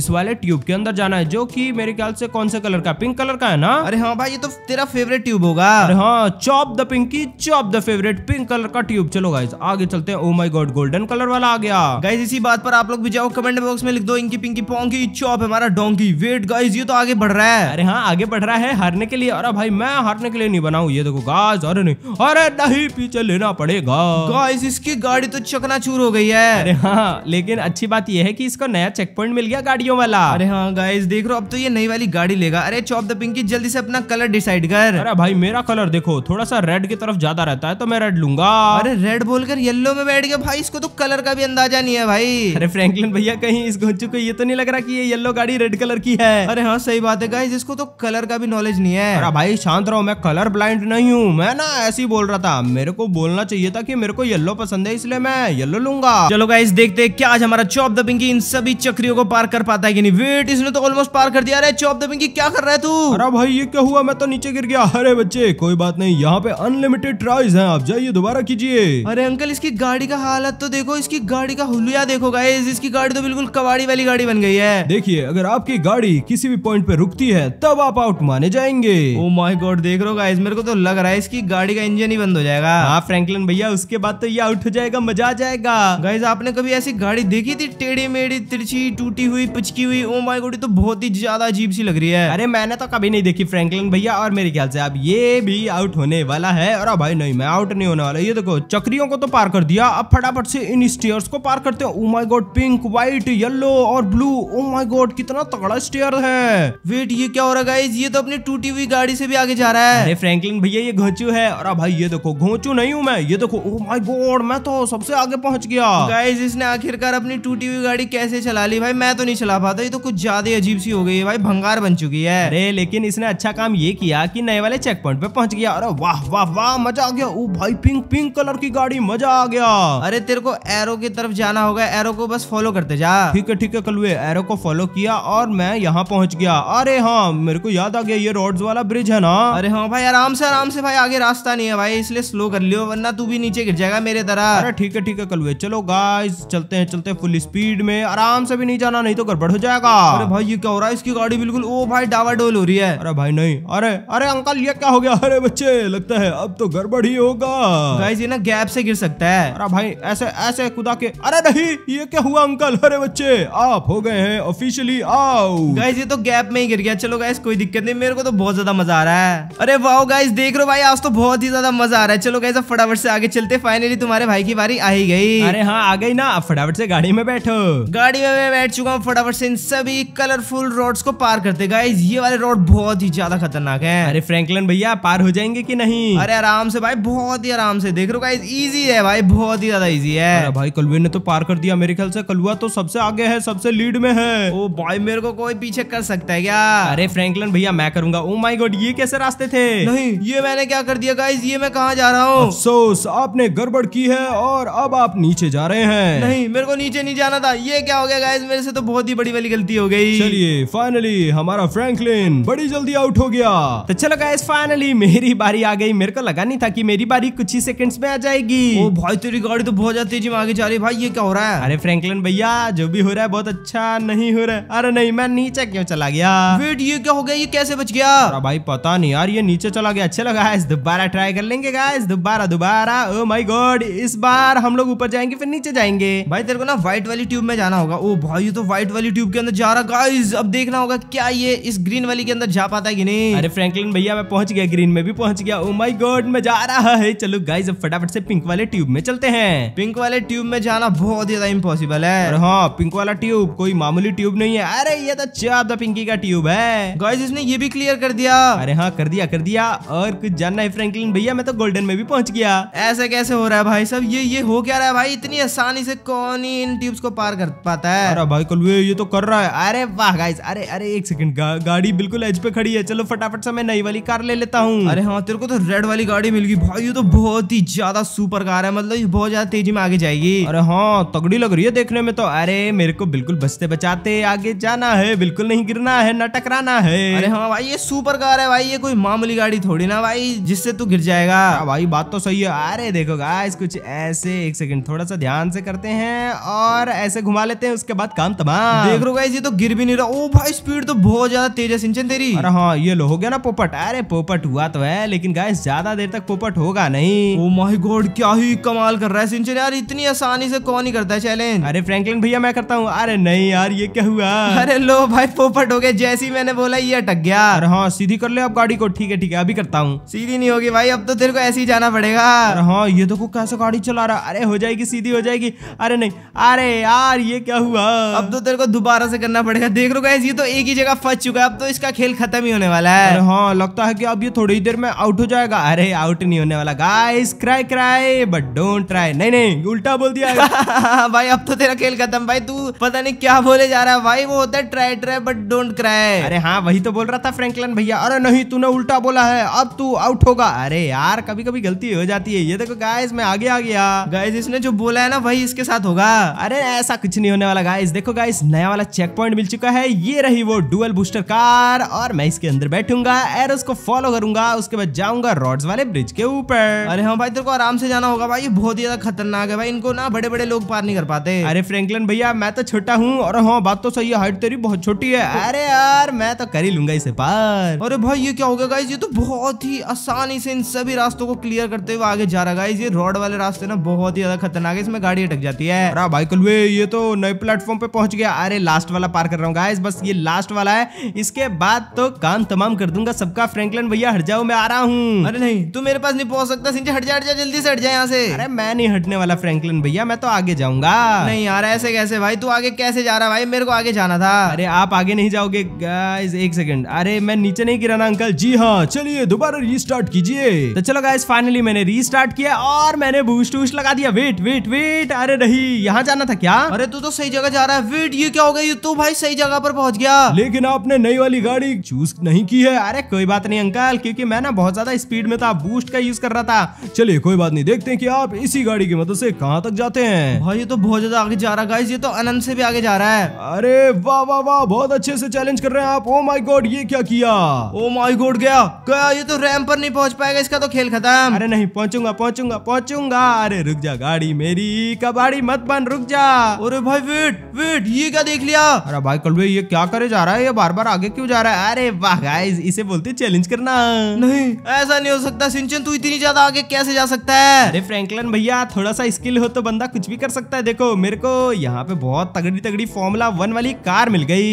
इस वाले ट्यूब के अंदर जाना है जो की मेरे ख्याल से कौन से कलर का पिंक कलर का है ना अरे हाँ भाई ये तो तेरा फेवरेट ट्यूब होगा अरे हाँ chop the pinky chop the favourite pink colour का ट्यूब चलो गाइस आगे चलते हैं oh my god golden colour वाला आ गया गाइस इसी बात पर आप लोग भी जाओ कमेंट बॉक्स में लिख दो इनकी पिंकी पोंकी चॉप हमारा डोंकी वेट गाइस ये तो आगे बढ़ रहा है अरे हाँ आगे बढ़ रहा है हारने के लिए अरे भाई मैं हारने के लिए नहीं बनाऊ ये देखो गाज अरे नहीं अरे नहीं पीछे लेना पड़ेगा गाइस इसकी गाड़ी तो चकना हो गई है अरे हाँ लेकिन अच्छी बात यह है की इसका नया चेक पॉइंट मिल गया गाड़ियों वाला अरे हाँ गाइज देख रो अब तो ये नई वाली गाड़ी लेगा अरे चौप द पिंकी जल्दी से अपना कलर डिसाइड कर अरे भाई मेरा कलर देखो थोड़ा सा रेड की तरफ ज्यादा रहता है तो मैं रेड लूंगा अरे रेड बोलकर येलो में बैठ गया भाई इसको तो कलर का भी अंदाजा नहीं है भाई अरे फ्रैंकलिन भैया कहीं इस गुज्जू को ये तो नहीं लग रहा की ये येलो गाड़ी रेड कलर की है है अरे हाँ सही बात है गाइस इसको तो कलर का भी नॉलेज नहीं है अरे भाई शांत रहो मैं कलर ब्लाइंड नहीं हूँ मैं ना ऐसे ही बोल रहा था मेरे को बोलना चाहिए था कि मेरे को येलो पसंद है इसलिए मैं येलो लूंगा चलो गाइस देखते हैं क्या आज हमारा चौप द पिंकी इन सभी चक्रियों को पार कर पाता है कि नहीं वेट इसने तो ऑलमोस्ट पार कर दिया अरे चौप द पिंकी क्या कर रहा है तू अरे भाई ये क्या हुआ मैं तो नीचे गिर गया अरे बच्चे कोई बात नहीं यहाँ पे अनलिमिटेड ट्राइज है आप जाइए दोबारा कीजिए अरे अंकल इसकी गाड़ी का हालत तो देखो इसकी गाड़ी का हुलिया देखो गाइस इसकी गाड़ी तो बिल्कुल कबाड़ी वाली गाड़ी बन गई है देखिए अगर आपकी गाड़ी किसी भी पॉइंट पे रुकती है तब आप आउट माने जाएंगे ओ माय गॉड देख रहे हो गाइस मेरे को तो लग रहा है इसकी गाड़ी का इंजन ही बंद हो जाएगा हाँ फ्रैंकलिन भैया उसके बाद तो ये आउट हो जाएगा मजा आ जाएगा गाइस आपने कभी ऐसी गाड़ी देखी थी टेढ़ी मेढ़ी तिरछी टूटी हुई पिचकी हुई ओ माई गोडी तो बहुत ही ज्यादा अजीब सी लग रही है अरे मैंने तो कभी नहीं देखी फ्रैंकलिन भैया और मेरे ख्याल से आप ये भी आउट होने वाला है और भाई नहीं मैं आउट नहीं होने वाला ये देखो चक्रियों को तो पार कर दिया अब फटाफट से इन स्टेयर्स को पार करते हो oh my god pink white yellow और ब्लू ओ माय गॉड कितना तगड़ा स्टेयर है वेट ये क्या हो रहा है ये तो अपनी टूटी हुई गाड़ी से भी आगे जा रहा है अरे फ्रैंकलिन भैया ये घोचू है और भाई ये देखो घोचू नहीं हूँ मैं ये देखो ओ माय गॉड मैं तो सबसे आगे पहुंच गया गाइस इसने आखिरकार अपनी टूटी हुई गाड़ी कैसे चला ली भाई मैं तो नहीं चला पाता ये तो कुछ ज्यादा अजीब सी हो गई है भाई भंगार बन चुकी है अरे लेकिन इसने अच्छा काम ये किया की नए वाले चेक पॉइंट पे पहुंच गया अरे वाह वाह वाह मजा आ गया ओ oh, भाई पिंक पिंक कलर की गाड़ी मजा आ गया अरे तेरे को एरो की तरफ जाना होगा एरो को बस फॉलो करते जा ठीक है ठीक है कलुए एरो को फॉलो किया और मैं यहाँ पहुंच गया अरे हाँ मेरे को याद आ गया ये रोड वाला ब्रिज है ना अरे हाँ भाई आराम से आराम से भाई आगे रास्ता नहीं है भाई इसलिए स्लो कर लियो वरना तू भी नीचे गिर जाएगा मेरे तरह अरे ठीक है ठीक है कल चलो गाइस चलते हैं चलते फुल स्पीड में आराम से भी नहीं जाना नहीं तो गड़बड़ हो जाएगा अरे भाई ये क्या हो रहा है इसकी गाड़ी बिल्कुल ओ भाई डावाडोल हो रही है अरे भाई नहीं अरे अरे अंकल ये क्या हो गया अरे बच्चे लगता है अब तो गड़बड़ ही होगा गाइस ये ना गैप से गिर सकता है अरे भाई ऐसे ऐसे कुदा के अरे नहीं ये क्या हुआ अंकल अरे बच्चे आप हो गए हैं ऑफिशियली आओ गाइस से तो गैप में ही गिर गया चलो गाइस कोई दिक्कत नहीं मेरे को तो बहुत ज्यादा मजा आ रहा है अरे वाओ गाइस देख रहे हो भाई आज तो बहुत ही ज्यादा मजा आ रहा है चलो गाइस अब फटाफट से आगे चलते फाइनली तुम्हारे भाई की बारी आ ही गई अरे हाँ आ गई ना फटाफट से गाड़ी में बैठो गाड़ी में मैं बैठ चुका हूँ फटाफट से इन सभी कलरफुल रोड को पार करते गाइज ये वाले रोड बहुत ही ज्यादा खतरनाक है अरे फ्रेंकलन भैया पार हो जाएंगे की नहीं अरे आराम से भाई बहुत ही आराम से देख रहे हो गाइज इजी है भाई बहुत ही ज्यादा इजी है भाई कलवे ने तो पार कर दिया मेरे ख्याल से कलुआ तो सबसे आगे है सबसे लीड में है ओ भाई मेरे को कोई पीछे कर सकता है क्या अरे फ्रैंकलिन भैया मैं करूंगा ओ माई गॉड ये कैसे रास्ते थे नहीं ये मैंने क्या कर दिया गाइज ये मैं कहाँ जा रहा हूँ अफसोस आपने गड़बड़ की है और अब आप नीचे जा रहे हैं नहीं मेरे को नीचे नहीं जाना था ये क्या हो गया गाइज मेरे से तो बहुत ही बड़ी वाली गलती हो गई चलिए फाइनली हमारा फ्रेंकलिन बड़ी जल्दी आउट हो गया तो चलो गाइज फाइनली मेरी बारी आ गई मेरे को लगा नहीं था की मेरी बारी कुछ ही सेकंड में आ जाएगी ओ भाई तेरी गाड़ी तो बहुत ज्यादा तेजी में आगे जा रही है भाई ये क्या हो रहा है अरे फ्रेंकलिन भैया जो भी हो रहा है बहुत अच्छा नहीं हो रहा है अरे नहीं मैं नीचे क्यों क्यों चला गया वेट ये क्या हो गया ये कैसे बच गया अरे भाई पता नहीं यार ये नीचे चला गया अच्छा लगा इस दोबारा ट्राई कर लेंगे गाइस दोबारा दोबारा ओ माय गॉड इस बार हम लोग ऊपर जाएंगे फिर नीचे जाएंगे भाई तेरे को ना व्हाइट वाली ट्यूब में जाना होगा ओ oh, भाई ये तो व्हाइट वाली ट्यूब के अंदर जा रहा गाइस अब देखना होगा क्या ये इस ग्रीन वाली के अंदर जा पाता है कि नहीं अरे फ्रैंकलिन भैया मैं पहुंच गया ग्रीन में भी पहुंच गया ओ माई गॉड मैं जा रहा है चलो गाइज अब फटाफट से पिंक वाले ट्यूब में चलते हैं पिंक वाले ट्यूब में जाना बहुत ज्यादा इम्पोसिबल है हाँ पिंक वाला ट्यूब कोई मामूली ट्यूब नहीं है अरे ये तो चार आप द पिंकी का ट्यूब है गाइस इसने ये भी क्लियर कर दिया अरे हाँ कर दिया कर दिया और कुछ जानना है फ्रैंकलिन भैया मैं तो गोल्डन में भी पहुंच गया ऐसे कैसे हो रहा है भाई सब ये ये हो क्या रहा है भाई इतनी आसानी से कौन ही इन ट्यूब को पार कर पाता है अरे भाई कल ये तो कर रहा है अरे वाह गाइस अरे अरे एक सेकंड गा, गाड़ी बिल्कुल एज पे खड़ी है चलो फटाफट से मैं नई वाली कार ले लेता हूँ अरे हाँ तेरे को तो रेड वाली गाड़ी मिल गई भाई ये तो बहुत ही ज्यादा सुपर कार है मतलब ये बहुत ज्यादा तेजी में आगे जाएगी अरे हाँ तगड़ी लग रही है देखने में तो अरे मेरे को बिल्कुल बचते बचाते आगे जाना है बिल्कुल नहीं गिरना है न टकराना है अरे हाँ भाई ये सुपर कार है भाई ये कोई मामूली गाड़ी थोड़ी ना भाई जिससे तू गिर जाएगा हाँ भाई बात तो सही है अरे देखो गाइस कुछ ऐसे एक सेकंड थोड़ा सा ध्यान से करते हैं और ऐसे घुमा लेते हैं उसके बाद काम तमाम देख रो गाइस ये तो गिर भी नहीं रहा ओ भाई स्पीड तो बहुत ज्यादा तेज है सिंचन तेरी अरे हाँ ये लो हो गया ना पोपट अरे पोपट हुआ तो है लेकिन गाइस ज्यादा देर तक पोपट होगा नहीं ओ माय गॉड क्या ही कमाल कर रहा है सिंचन यार इतनी आसानी से कौन ही करता है चैलेंज अरे फ्रैंकलिन भैया मैं करता हूँ अरे नहीं यार ये क्या हुआ अरे लो भाई पोपट हो गए जैसे ही मैंने बोला ये अटक गया अरे हाँ सीधी कर ले आप गाड़ी को ठीक है ठीक है अभी करता हूँ सीधी नहीं होगी भाई अब तो तेरे को ऐसे ही जाना पड़ेगा अरे हाँ ये देखो तो कैसे गाड़ी चला रहा अरे हो जाएगी सीधी हो जाएगी अरे नहीं अरे यार ये क्या हुआ अब तो तेरे को दोबारा से करना पड़ेगा देख रो गैस ये तो एक ही जगह फंस चुका है अब तो इसका खेल खत्म ही होने वाला है हाँ लगता है की अब ये थोड़ी देर में आउट हो जाएगा अरे आउट नहीं होने वाला guys cry cry but don't try नहीं नहीं उल्टा बोल दिया भाई अब तो तेरा खेल खत्म भाई तू पता नहीं क्या बोले जा रहा है भाई वो होता है try try but don't cry अरे हाँ वही तो बोल रहा था फ्रेंकलन भैया अरे नहीं तूने उल्टा बोला है अब तू आउट होगा अरे यार कभी कभी गलती हो जाती है ये देखो गाइस मैं आगे आ गया गाइस इसने जो बोला है ना वही इसके साथ होगा अरे ऐसा कुछ नहीं होने वाला गाइस देखो गाइस नया वाला चेक पॉइंट मिल चुका है ये रही वो डुअल बूस्टर कार और मैं इसके अंदर बैठूंगा एर उसको फॉलो करूंगा उसके बाद जाऊंगा रॉड्स वाले ब्रिज के ऊपर अरे हाँ भाई तेरे को आराम से जाना होगा भाई बहुत ही ज्यादा खतरनाक है भाई इनको ना बड़े बड़े लोग पार नहीं कर पाते अरे फ्रेंकलन भैया मैं तो छोटा हूँ और हाँ बात तो सही है हाइट तेरी बहुत छोटी है अरे यार मैं तो कर ही लूंगा इसे पार अरे भाई ये क्या हो गया गाइज ये तो बहुत ही आसानी से इन सभी रास्तों को क्लियर करते हुए आगे जा रहा गाइज ये रोड वाले रास्ते ना बहुत ही ज्यादा खतरनाक है इसमें गाड़ी अटक जाती है अरे भाई कल ये तो नए प्लेटफॉर्म पे पहुंच गया अरे लास्ट वाला पार कर रहा हूँ गाइज बस ये लास्ट वाला है इसके बाद तो काम तमाम कर दूंगा सबका फ्रेंकलन भैया हट जाओ मैं आ रहा हूँ अरे नहीं तू मेरे पास नहीं पहुंच सकता सिंह हट जा हट जा जल्दी से हट जाए यहाँ से अरे मैं नहीं हटने वाला फ्रेंकलन भैया मैं तो आगे जाऊंगा नहीं यार ऐसे कैसे भाई तू आगे कैसे जा रहा भाई मेरे को आगे जाना था अरे आप आगे आगे नहीं जाओगे गाइस एक सेकंड अरे मैं नीचे नहीं गिरा ना अंकल जी हाँ चलिए दोबारा रीस्टार्ट कीजिए तो चलो गाइस फाइनली मैंने रीस्टार्ट किया और मैंने बूस्ट वूस्ट लगा दिया वेट वेट वेट अरे नहीं यहाँ जाना था क्या अरे तू तो सही जगह जा रहा है वेट ये क्या हो गया तू तो भाई सही जगह पर पहुंच गया लेकिन आपने नई वाली गाड़ी चूज नहीं की है अरे कोई बात नहीं अंकल क्यूँकी मैं ना बहुत ज्यादा स्पीड में था बूस्ट का यूज कर रहा था चलिए कोई बात नहीं देखते की आप इसी गाड़ी की मदद से कहाँ तक जाते हैं भाई ये तो बहुत ज्यादा आगे जा रहा है ये तो अनंत से भी आगे जा रहा है अरे वाह वाह वाह बहुत अच्छे से चैलेंज कर रहे हैं आप ओ माई गोड ये क्या किया ओ माई गोड गया क्या ये तो रैम पर नहीं पहुंच पाएगा इसका तो खेल खत्म अरे नहीं पहुंचूंगा पहुंचूंगा पहुंचूंगा अरे रुक जा गाड़ी मेरी कबाड़ी मत बन रुक जा अरे भाई वेट वेट ये क्या देख लिया अरे भाई कल ये क्या करे जा रहा है ये बार बार आगे क्यों जा रहा है अरे वाह गाइस इसे बोलते चैलेंज करना नहीं ऐसा नहीं हो सकता सिंचन तू इतनी ज्यादा आगे कैसे जा सकता है अरे फ्रैंकलिन भैया थोड़ा सा स्किल हो तो बंदा कुछ भी कर सकता है देखो मेरे को यहाँ पे बहुत तगड़ी तगड़ी फॉर्मूला वन वाली कार मिल गई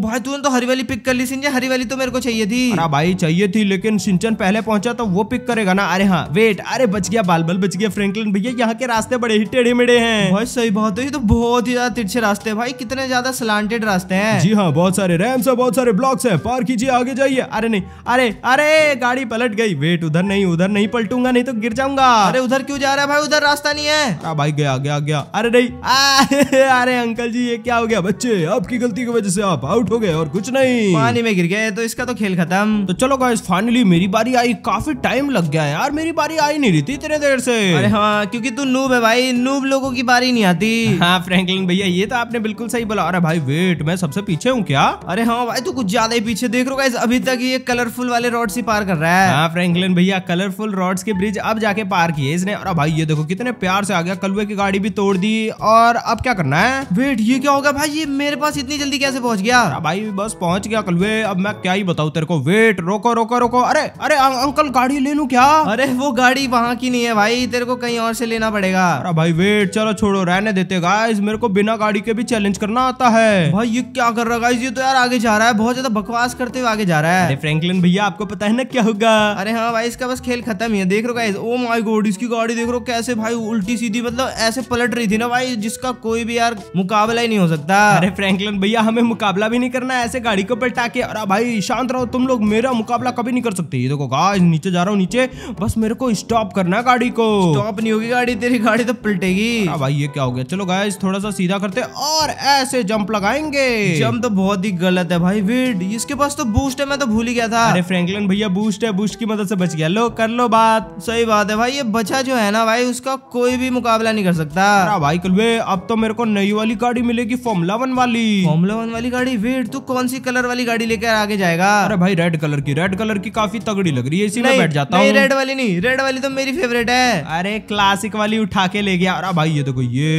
भाई तूने तो हरी वाली पिक कर ली सिंचन हरी वाली तो मेरे को चाहिए थी अरे भाई चाहिए थी लेकिन सिंचन पहले पहुंचा तो वो पिक करेगा ना अरे हाँ वेट अरे बच गया बालबल बच गया फ्रेंकलिन भैया यहाँ के रास्ते बड़े ही टेढ़े मेढ़े हैं भाई सही बात है ये तो बहुत ही ज्यादा तिरछे रास्ते है भाई कितने ज्यादा स्लांटेड रास्ते हैं जी हाँ बहुत सारे रैम्स है बहुत सारे ब्लॉक्स है पार कीजिए आगे जाइए अरे नहीं अरे अरे गाड़ी पलट गई वेट उधर नहीं उधर नहीं पलटूंगा नहीं तो गिर जाऊंगा अरे उधर क्यों जा रहा है भाई उधर रास्ता नहीं है आ भाई गया गया गया अरे नहीं अरे अंकल जी ये क्या हो गया बच्चे आपकी गलती की वजह से आप आउट हो गए और कुछ नहीं पानी में गिर गए तो इसका तो खेल खत्म तो चलो गाइस फाइनली मेरी बारी आई काफी टाइम लग गया यार मेरी बारी आई नहीं रही थी इतने देर से अरे हाँ क्योंकि तू नूब है भाई नूब लोगों की बारी नहीं आती हाँ फ्रैंकलिन भैया ये तो आपने बिल्कुल सही बोला अरे भाई वेट मैं सबसे पीछे हूँ क्या अरे हाँ भाई तू कुछ ज्यादा ही पीछे देख रहा गाइस अभी तक ये कलरफुल वाले रोड से पार कर रहा है फ्रैंकलिन हाँ, भैया कलरफुल रोड के ब्रिज अब जाके पार किए इसने अरे भाई ये देखो कितने प्यार से आ गया कलवे की गाड़ी भी तोड़ दी और अब क्या करना है वेट ये क्या होगा भाई ये मेरे पास इतनी जल्दी कैसे पहुंच गया हाँ। हाँ, भाई बस पहुंच गया कलवे अब मैं क्या ही बताऊ तेरे को वेट रोको रोको रोको अरे अरे अं, अंकल गाड़ी ले लू क्या अरे वो गाड़ी वहाँ की नहीं है भाई तेरे को कहीं और से लेना पड़ेगा अरे भाई वेट चलो छोड़ो रहने देते गाइस मेरे को बिना गाड़ी के भी चैलेंज करना आता है भाई ये क्या कर रहा है ये तो यार आगे जा रहा है बहुत ज्यादा बकवास करते हुए आगे जा रहा है फ्रेंकलिन भैया आपको पता है ना क्या होगा अरे हाँ भाई इसका बस खेल खत्म ही है देख रो गाइस ओ माय गॉड इसकी गाड़ी देख रो कैसे भाई उल्टी सीधी मतलब ऐसे पलट रही थी ना भाई जिसका कोई भी यार मुकाबला ही नहीं हो सकता अरे फ्रेंकलिन भैया हमें मुकाबला भी नहीं करना है ऐसे गाड़ी के ऊपर टाके अरे भाई शांत रहो तुम लोग मेरा मुकाबला कभी नहीं कर सकते ये देखो गाइस नीचे जा रहा हूँ नीचे बस मेरे को स्टॉप करना है गाड़ी को स्टॉप नहीं होगी गाड़ी तेरी गाड़ी तो पलटेगी हाँ भाई ये क्या हो गया चलो गाय थोड़ा सा सीधा करते और ऐसे जंप लगाएंगे जंप तो बहुत ही गलत है भाई वीड इसके पास तो बूस्ट है मैं तो भूल ही गया था अरे फ्रेंकलिन भैया बूस्ट है बूस्ट की मदद से बच गया लो कर लो बात सही बात है भाई ये बचा जो है ना भाई उसका कोई भी मुकाबला नहीं कर सकता हाँ भाई कलवे अब तो मेरे को नई वाली गाड़ी मिलेगी फॉर्मुला वन वाली फॉर्मुला वन वाली गाड़ी वेट तू कौन सी कलर वाली गाड़ी लेकर आगे जाएगा अरे भाई रेड कलर की रेड कलर की काफी तगड़ी लग रही है इसी में बैठ जाता हूँ रेड वाली नहीं रेड वाली तो मेरी फेवरेट है अरे क्लासिक वाली उठा के ले गया अरे भाई ये देखो तो ये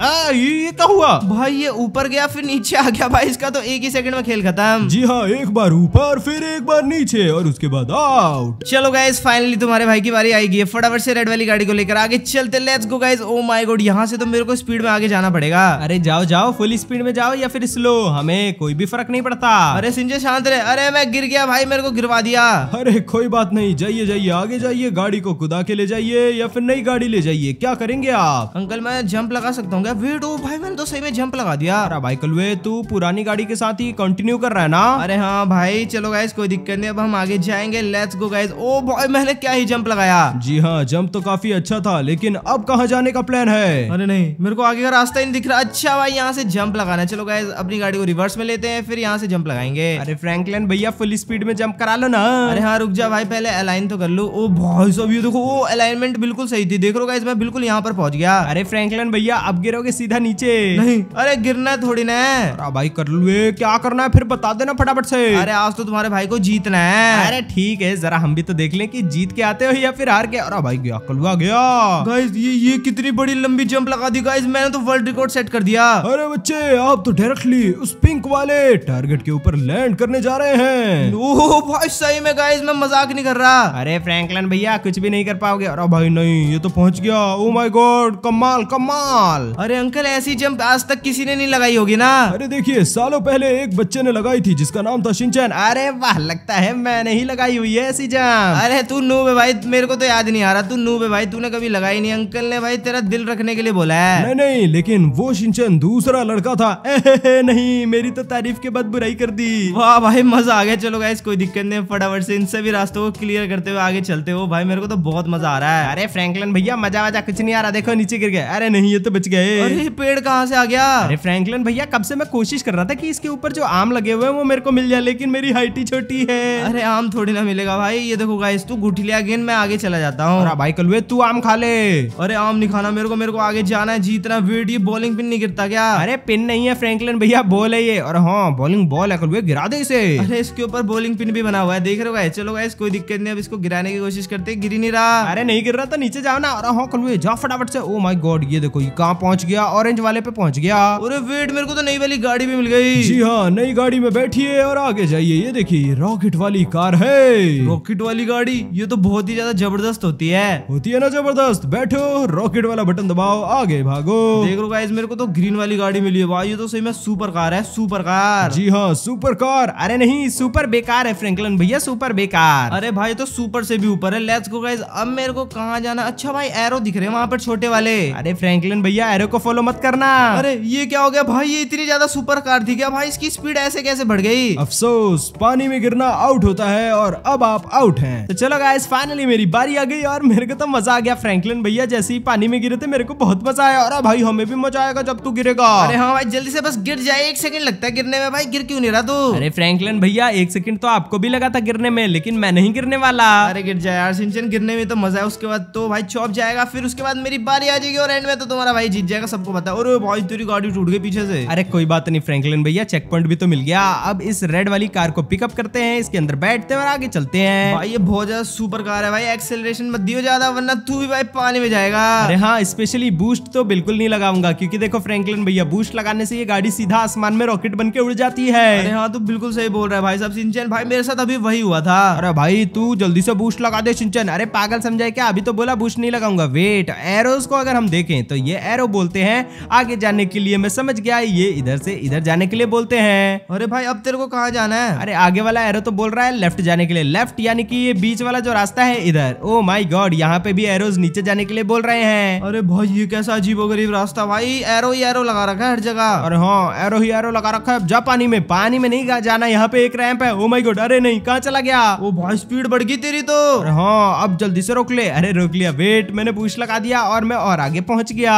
आ, ये ये क्या तो हुआ भाई ये ऊपर गया फिर नीचे आ गया भाई इसका तो एक ही सेकंड में खेल खत्म जी हाँ एक बार ऊपर फिर एक बार नीचे और उसके बाद आउट चलो गाइज फाइनली तुम्हारे भाई की बारी आएगी फटाफट से रेड वाली गाड़ी को लेकर आगे चलते let's go guys oh my god यहाँ से तो मेरे को स्पीड में आगे जाना पड़ेगा अरे जाओ जाओ फुल स्पीड में जाओ या फिर स्लो हमें कोई भी फर्क नहीं पड़ता अरे सिंजय शांत रहे अरे मैं गिर गया भाई मेरे को गिरवा दिया अरे कोई बात नहीं जाइए जाइए आगे जाइए गाड़ी को कुदा के ले जाइए या फिर नई गाड़ी ले जाइए क्या करेंगे आप अंकल मैं जंप लगा सकता हूँ गया वेट ओ भाई मैंने तो सही में जंप लगा दिया अरे भाई कलवे तू पुरानी गाड़ी के साथ ही कंटिन्यू कर रहा है ना अरे हाँ भाई चलो गाइस कोई दिक्कत नहीं अब हम आगे जाएंगे लेट्स गो गाइस ओ भाई मैंने क्या ही जंप लगाया जी हाँ जंप तो काफी अच्छा था लेकिन अब कहाँ जाने का प्लान है अरे नहीं मेरे को आगे का रास्ता ही नहीं दिख रहा अच्छा भाई यहाँ से जंप लगाना चलो गाइस अपनी गाड़ी को रिवर्स में लेते हैं फिर यहाँ से जंप लगाएंगे अरे फ्रैंकलिन भैया फुल स्पीड में जंप करा लो ना अरे हाँ रुक जा भाई पहले अलाइन तो कर लो ओ भाई सब ये देखो वो अलाइनमेंट बिल्कुल सही थी देख रो गाइस मैं बिल्कुल यहाँ पर पहुंच गया अरे फ्रैंकलिन भैया अब गिर गिरोगे सीधा नीचे नहीं अरे गिरना थोड़ी ना अरे भाई कर लू क्या करना है फिर बता देना फटाफट से अरे आज तो तुम्हारे भाई को जीतना है अरे ठीक है जरा हम भी तो देख लें कि जीत के आते हो या फिर हार के अरे भाई गया कलवा गया गाइस ये ये कितनी बड़ी लंबी जंप लगा दी गाइस मैंने तो वर्ल्ड रिकॉर्ड सेट कर दिया अरे बच्चे आप तो डायरेक्टली उस पिंक वाले टारगेट के ऊपर लैंड करने जा रहे हैं ओह भाई सही में गाइज मैं मजाक नहीं कर रहा अरे फ्रैंकलन भैया कुछ भी नहीं कर पाओगे अरे भाई नहीं ये तो पहुंच गया ओ माय गॉड कमाल कमाल अरे अंकल ऐसी जंप आज तक किसी ने नहीं लगाई होगी ना अरे देखिए सालों पहले एक बच्चे ने लगाई थी जिसका नाम था सिंचन अरे वाह लगता है मैंने ही लगाई हुई है ऐसी जंप अरे तू नू बे भाई मेरे को तो याद नहीं आ रहा तू नू बे भाई तूने कभी लगाई नहीं अंकल ने भाई तेरा दिल रखने के लिए बोला है नहीं नहीं लेकिन वो सिंचन दूसरा लड़का था नहीं मेरी तो तारीफ के बाद बुराई कर दी वाह भाई मजा आ गया चलो गाइस कोई दिक्कत नहीं फटाफट से इन सभी रास्तों को क्लियर करते हुए आगे चलते हो भाई मेरे को तो बहुत मजा आ रहा है अरे फ्रैंकलिन भैया मजा वजा कुछ नहीं आ रहा देखो नीचे गिर गया अरे नहीं ये तो बच गए अरे पेड़ कहाँ से आ गया अरे फ्रैंकलिन भैया कब से मैं कोशिश कर रहा था कि इसके ऊपर जो आम लगे हुए हैं वो मेरे को मिल जाए लेकिन मेरी हाइट ही छोटी है अरे आम थोड़ी ना मिलेगा भाई ये देखो गाइस तू गुठली अगेन मैं आगे चला जाता हूँ भाई कल तू आम खा ले अरे आम नहीं खाना मेरे को मेरे को आगे जाना है जीतना वेट ये बॉलिंग पिन नहीं गिरता क्या अरे पिन नहीं है फ्रैंकलिन भैया बॉल है ये और हाँ बॉलिंग बॉल है कल गिरा दे इसे अरे इसके ऊपर बॉलिंग पिन भी बना हुआ है देख रहे हो गाइस चलो गाइस कोई दिक्कत नहीं अब इसको गिराने की कोशिश करते गिरी नहीं रहा अरे नहीं गिर रहा तो नीचे जाओ ना और हाँ कल जाओ फटाफट से ओ माई गॉड ये देखो ये कहाँ पहुंच गया ऑरेंज वाले पे पहुंच गया अरे वेट मेरे को तो नई वाली गाड़ी भी मिल गई जी हाँ नई गाड़ी में बैठिए और आगे जाइए ये देखिए रॉकेट वाली कार है रॉकेट वाली गाड़ी ये तो बहुत ही ज्यादा जबरदस्त होती है होती है ना जबरदस्त बैठो रॉकेट वाला बटन दबाओ आगे भागो देख लो गाइज मेरे को तो ग्रीन वाली गाड़ी मिली है भाई ये तो सही में सुपर कार है सुपर कार जी हाँ सुपर कार अरे नहीं सुपर बेकार है फ्रेंकलन भैया सुपर बेकार अरे भाई तो सुपर से भी ऊपर है लेट्स गो गाइज अब मेरे को कहाँ जाना अच्छा भाई एरो दिख रहे हैं वहाँ पर छोटे वाले अरे फ्रेंकलन भैया एरो को फॉलो मत करना अरे ये क्या हो गया भाई ये इतनी ज्यादा सुपर कार थी क्या भाई इसकी स्पीड ऐसे कैसे बढ़ गई अफसोस पानी में गिरना आउट होता है और अब आप आउट है तो चलो गाइस फाइनली मेरी बारी आ गई और मेरे को तो मजा आ गया फ्रैंकलिन भैया जैसे ही पानी में गिरे थे मेरे को बहुत मजा आया और भाई हमें भी मजा आएगा जब तू गिरेगा अरे हाँ भाई जल्दी से बस गिर जाए एक सेकंड लगता है गिरने में भाई गिर क्यों नहीं रहा तू अरे फ्रैंकलिन भैया एक सेकंड तो आपको भी लगा था गिरने में लेकिन मैं नहीं गिरने वाला अरे गिर जाए यार सिंचन गिरने में तो मजा है उसके बाद तो भाई चौप जाएगा फिर उसके बाद मेरी बारी आ जाएगी और एंड में तो तुम्हारा भाई जीत जाएगा जाएगा सबको पता है और भाई तेरी गाड़ी टूट गई पीछे से अरे कोई बात नहीं फ्रेंकलिन भैया चेक पॉइंट भी तो मिल गया अब इस रेड वाली कार को पिकअप करते हैं इसके अंदर बैठते हैं और आगे चलते हैं भाई ये बहुत ज्यादा सुपर कार है भाई एक्सेलरेशन मत दियो ज्यादा वरना तू भी भाई पानी में जाएगा अरे हाँ स्पेशली बूस्ट तो बिल्कुल नहीं लगाऊंगा क्योंकि देखो फ्रेंकलिन भैया बूस्ट लगाने से ये गाड़ी सीधा आसमान में रॉकेट बन के उड़ जाती है अरे हाँ तू बिल्कुल सही बोल रहा है भाई साहब सिंचन भाई मेरे साथ अभी वही हुआ था अरे भाई तू जल्दी से बूस्ट लगा दे सिंचन अरे पागल समझाए क्या अभी तो बोला बूस्ट नहीं लगाऊंगा वेट एरोज को अगर हम देखें तो ये एरो बोल बोलते हैं आगे जाने के लिए मैं समझ गया ये इधर से इधर जाने के लिए बोलते हैं अरे भाई अब तेरे को कहाँ जाना है अरे आगे वाला एरो तो बोल रहा है लेफ्ट जाने के लिए लेफ्ट यानी कि ये बीच वाला जो रास्ता है इधर ओ माई गॉड यहाँ पे भी एरोज नीचे जाने के लिए बोल रहे हैं अरे भाई ये कैसा अजीबो रास्ता भाई एरो ही एरो लगा रखा है हर जगह अरे हाँ एरो ही एरो लगा रखा है जा पानी में पानी में नहीं जाना यहाँ पे एक रैम्प है ओ माई गॉड अरे नहीं कहाँ चला गया वो भाई स्पीड बढ़ गई तेरी तो हाँ अब जल्दी से रोक ले अरे रोक लिया वेट मैंने पूछ लगा दिया और मैं और आगे पहुँच गया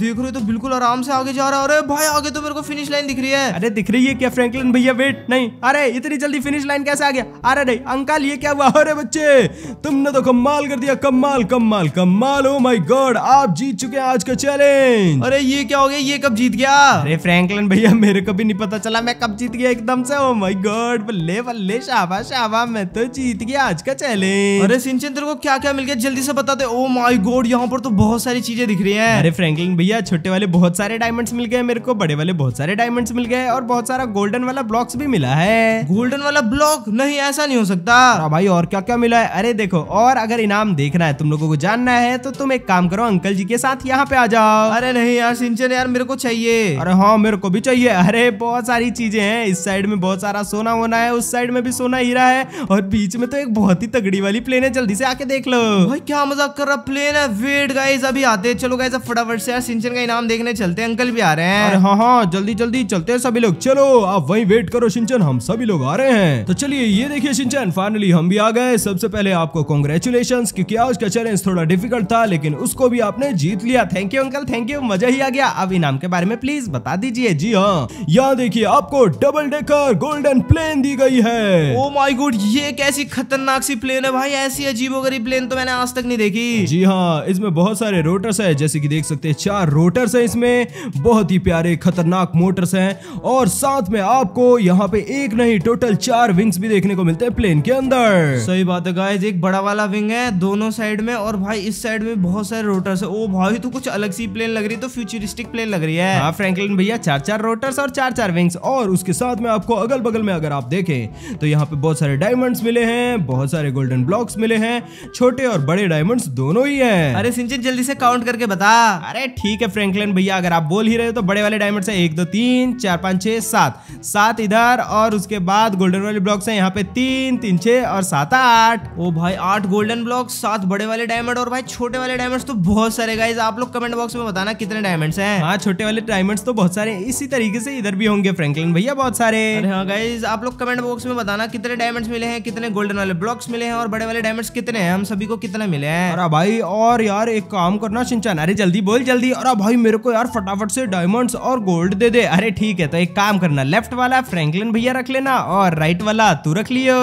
देख रहे तो बिल्कुल आराम से आगे जा रहा है अरे भाई आगे तो मेरे को फिनिश लाइन दिख रही है अरे दिख रही है क्या फ्रैंकलिन भैया वेट नहीं अरे इतनी जल्दी फिनिश लाइन कैसे आ गया अरे नहीं अंकल ये क्या हुआ अरे बच्चे तुमने तो कमाल कर दिया कमाल कमाल कमाल ओ माई गॉड आप जीत चुके हैं आज का चैलेंज अरे ये क्या हो गया ये कब जीत गया अरे फ्रेंकलिन भैया मेरे को भी नहीं पता चला मैं कब जीत गया एकदम से ओ माई गॉड बल्ले बल्ले शाबा शाबा मैं तो जीत गया आज का चैलेंज अरे सिंचन तेरे को क्या क्या मिल गया जल्दी से बता दे ओ माई गॉड यहाँ पर तो बहुत सारी चीजें दिख रही है अरे फ्रेंकलिन भैया भैया छोटे वाले बहुत सारे डायमंड्स मिल गए मेरे को बड़े वाले बहुत सारे डायमंड्स मिल गए और बहुत सारा गोल्डन वाला ब्लॉक्स भी मिला है गोल्डन वाला ब्लॉक नहीं ऐसा नहीं हो सकता हाँ भाई और क्या क्या मिला है अरे देखो और अगर इनाम देखना है तुम लोगों को जानना है तो तुम एक काम करो अंकल जी के साथ यहाँ पे आ जाओ अरे नहीं यार सिंचन यार मेरे को चाहिए अरे हाँ मेरे को भी चाहिए अरे बहुत सारी चीजें हैं इस साइड में बहुत सारा सोना होना है उस साइड में भी सोना हीरा है और बीच में तो एक बहुत ही तगड़ी वाली प्लेन है जल्दी से आके देख लो भाई क्या मजाक कर रहा प्लेन है वेट गाइज अभी आते चलो गाइज फटाफट से यार टेंशन का इनाम देखने चलते अंकल भी आ रहे हैं हाँ हाँ जल्दी जल्दी चलते हैं सभी लोग चलो आप वही वेट करो सिंचन हम सभी लोग आ रहे हैं तो चलिए ये देखिए सिंचन फाइनली हम भी आ गए सबसे पहले आपको कॉन्ग्रेचुलेशन क्योंकि आज का चैलेंज थोड़ा डिफिकल्ट था लेकिन उसको भी आपने जीत लिया thank you uncle thank you मजा ही आ गया अब इनाम के बारे में प्लीज बता दीजिए जी हाँ यहाँ देखिए आपको डबल डेकर गोल्डन प्लेन दी गई है ओ माई गुड ये कैसी खतरनाक सी प्लेन है भाई ऐसी अजीबो गरीब प्लेन तो मैंने आज तक नहीं देखी जी हाँ इसमें बहुत सारे रोटर्स है जैसे की देख सकते हैं चार रोटर्स हैं इसमें बहुत ही प्यारे खतरनाक मोटर्स हैं और साथ में आपको यहाँ पे एक नहीं टोटल चार विंग्स भी देखने को मिलते हैं प्लेन के अंदर सही बात है गाइज एक बड़ा वाला विंग है दोनों साइड में और भाई इस साइड में बहुत सारे रोटर्स है ओ भाई तो कुछ अलग सी प्लेन लग रही तो फ्यूचरिस्टिक प्लेन लग रही है हाँ, फ्रेंकलिन भैया चार चार रोटर्स और चार चार विंग्स और उसके साथ में आपको अगल बगल में अगर आप देखें तो यहाँ पे बहुत सारे डायमंड्स मिले हैं बहुत सारे गोल्डन ब्लॉक्स मिले हैं छोटे और बड़े डायमंड्स दोनों ही हैं अरे सिंचन जल्दी से काउंट करके बता अरे ठीक ठीक है फ्रैंकलिन भैया अगर आप बोल ही रहे हो तो बड़े वाले डायमंड से एक दो तीन चार पाँच छः सात सात इधर और उसके बाद गोल्डन वाले ब्लॉक्स हैं यहाँ पे तीन तीन छः और सात आठ ओ भाई आठ गोल्डन ब्लॉक सात बड़े वाले डायमंड और भाई छोटे वाले डायमंड तो बहुत सारे गाइज आप लोग कमेंट बॉक्स में बताना कितने डायमंड्स हैं हाँ छोटे वाले डायमंड्स तो बहुत सारे इसी तरीके से इधर भी होंगे फ्रेंकलिन भैया बहुत सारे हाँ गाइज आप लोग कमेंट बॉक्स में बताना कितने डायमंड्स मिले हैं कितने गोल्डन वाले ब्लॉक्स मिले हैं और बड़े वाले डायमंड्स कितने हैं हम सभी को कितने मिले हैं और भाई और यार एक काम करना सिंचन अरे जल्दी बोल जल्दी और अरे भाई मेरे को यार फटाफट से डायमंड्स और गोल्ड दे दे अरे ठीक है तो एक काम करना लेफ्ट वाला फ्रैंकलिन भैया रख लेना और राइट वाला तू रख लियो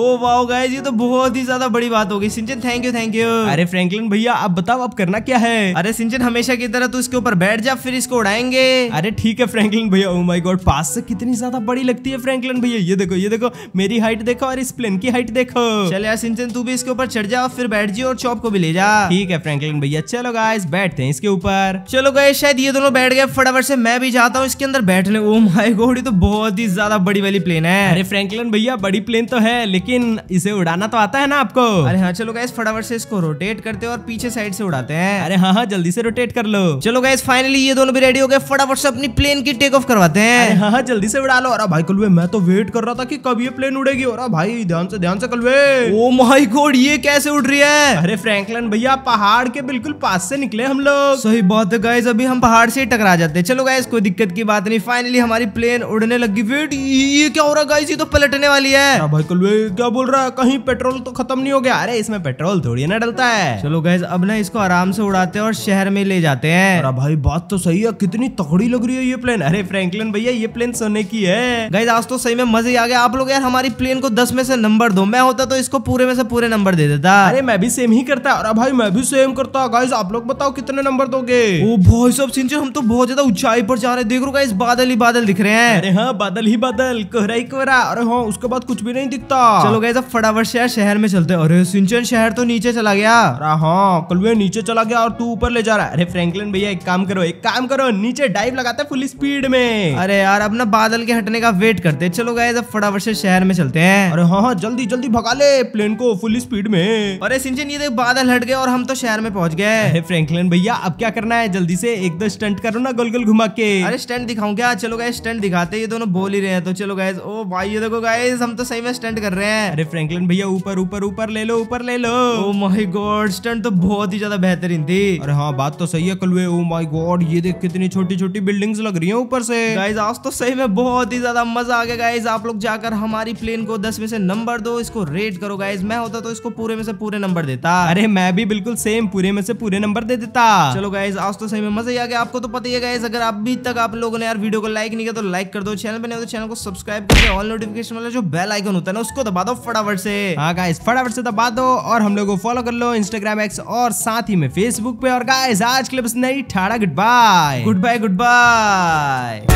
ओ वाओ गाइस ये तो बहुत ही ज्यादा बड़ी बात होगी Shinchan thank you thank you अरे फ्रैंकलिन भैया अब बताओ अब करना क्या है अरे सिंचन हमेशा की तरह तू इसके ऊपर बैठ जा फिर इसको उड़ाएंगे अरे ठीक है फ्रेंकलिन भैया ओ माय गॉड पास से कितनी ज्यादा बड़ी लगती है फ्रेंकलिन भैया ये देखो ये देखो मेरी हाइट देखो और इस प्लेन की हाइट देखो चल यार सिंचन तू भी इसके ऊपर चढ़ जा फिर बैठ जी और चॉप को भी ले जा ठीक है फ्रेंकलिन भैया चलो गाइस बैठते हैं इसके ऊपर चलो गए शायद ये दोनों बैठ गए फटाफट से मैं भी जाता हूँ इसके अंदर बैठने ओ माय गॉड तो बहुत ही ज्यादा बड़ी वाली प्लेन है अरे फ्रैंकलिन भैया बड़ी प्लेन तो है लेकिन इसे उड़ाना तो आता है ना आपको अरे हाँ चलो गए फटाफट से इसको रोटेट करते हैं और पीछे साइड से उड़ाते हैं अरे हाँ हाँ जल्दी से रोटेट कर लो चलो गए फाइनली ये दोनों भी रेडी हो गए फटाफट से अपनी प्लेन की टेक ऑफ करवाते हैं हाँ हाँ जल्दी से उड़ा लो अरे भाई कलवे मैं तो वेट कर रहा था की कब ये प्लेन उड़ेगी और भाई ध्यान से ध्यान से कलवे ओ माई गोड ये कैसे उड़ रही है अरे फ्रेंकलन भैया पहाड़ के बिल्कुल पास से निकले हम लोग सही बात तो गाइज अभी हम पहाड़ से ही टकरा जाते हैं चलो गाइज कोई दिक्कत की बात नहीं फाइनली हमारी प्लेन उड़ने लगी वेट ये क्या हो रहा गाइज ये तो पलटने वाली है हाँ भाई कल क्या बोल रहा है कहीं पेट्रोल तो खत्म नहीं हो गया अरे इसमें पेट्रोल थोड़ी ना डलता है चलो गाइज अब ना इसको आराम से उड़ाते हैं और शहर में ले जाते हैं भाई बात तो सही है कितनी तकड़ी लग रही है ये प्लेन अरे फ्रेंकलिन भैया ये प्लेन सोने की है गाइज आज तो सही में मजे आ गया आप लोग यार हमारी प्लेन को दस में से नंबर दो मैं होता तो इसको पूरे में से पूरे नंबर दे देता अरे मैं भी सेम ही करता और भाई मैं भी सेम करता गाइज आप लोग बताओ कितने नंबर दोगे ओ भाई सब सिंचर हम तो बहुत ज्यादा ऊंचाई पर जा रहे हैं देख रहे गाइस बादल ही बादल दिख रहे हैं अरे हाँ बादल ही बादल कोहरा ही कोहरा अरे हाँ उसके बाद कुछ भी नहीं दिखता चलो गए सब फटाफट शहर शहर में चलते अरे सिंचन शहर तो नीचे चला गया अरे हाँ कल वे नीचे चला गया और तू ऊपर ले जा रहा है अरे फ्रेंकलिन भैया एक काम करो एक काम करो नीचे डाइव लगाते फुल स्पीड में अरे यार अपना बादल के हटने का वेट करते चलो गए सब फटाफट से शहर में चलते हैं अरे हाँ हाँ जल्दी जल्दी भगा ले प्लेन को फुल स्पीड में अरे सिंचन ये देख बादल हट गए और हम तो शहर में पहुंच गए अरे फ्रेंकलिन भैया अब क्या करना है जल्दी से एक दो स्टंट करो ना गोल गोल घुमा के अरे स्टंट दिखाऊं क्या चलो गाय स्टंट दिखाते ये दोनों बोल ही रहे हैं तो चलो गाय ओ भाई ये देखो गाय हम तो सही में स्टंट कर रहे हैं अरे फ्रेंकलिन भैया ऊपर ऊपर ऊपर ले लो ऊपर ले लो ओ माई गॉड स्टंट तो बहुत ही ज्यादा बेहतरीन थी अरे हाँ बात तो सही है कलवे ओ माई गॉड ये देख कितनी छोटी छोटी बिल्डिंग्स लग रही है ऊपर से गाइज आज तो सही में बहुत ही ज्यादा मजा आ गया गाइज आप लोग जाकर हमारी प्लेन को दस में से नंबर दो इसको रेट करो गाइज मैं होता तो इसको पूरे में से पूरे नंबर देता अरे मैं भी बिल्कुल सेम पूरे में से पूरे नंबर दे देता चलो गाइज आज तो तो सही में मजा ही आ गया आपको तो पता ही है अगर अभी तक आप लोगों ने यार वीडियो को लाइक नहीं किया तो लाइक कर दो चैनल पर नहीं तो चैनल को सब्सक्राइब करके ऑल नोटिफिकेशन वाला जो बेल आइकन होता है ना उसको दबा दो फटाफट से हाँ गाइस फटाफट से दबा दो और हम लोग को फॉलो कर लो इंस्टाग्राम एक्स और साथ ही में फेसबुक पे और गाइस आज के लिए बस नहीं ठाड़ा goodbye goodbye good bye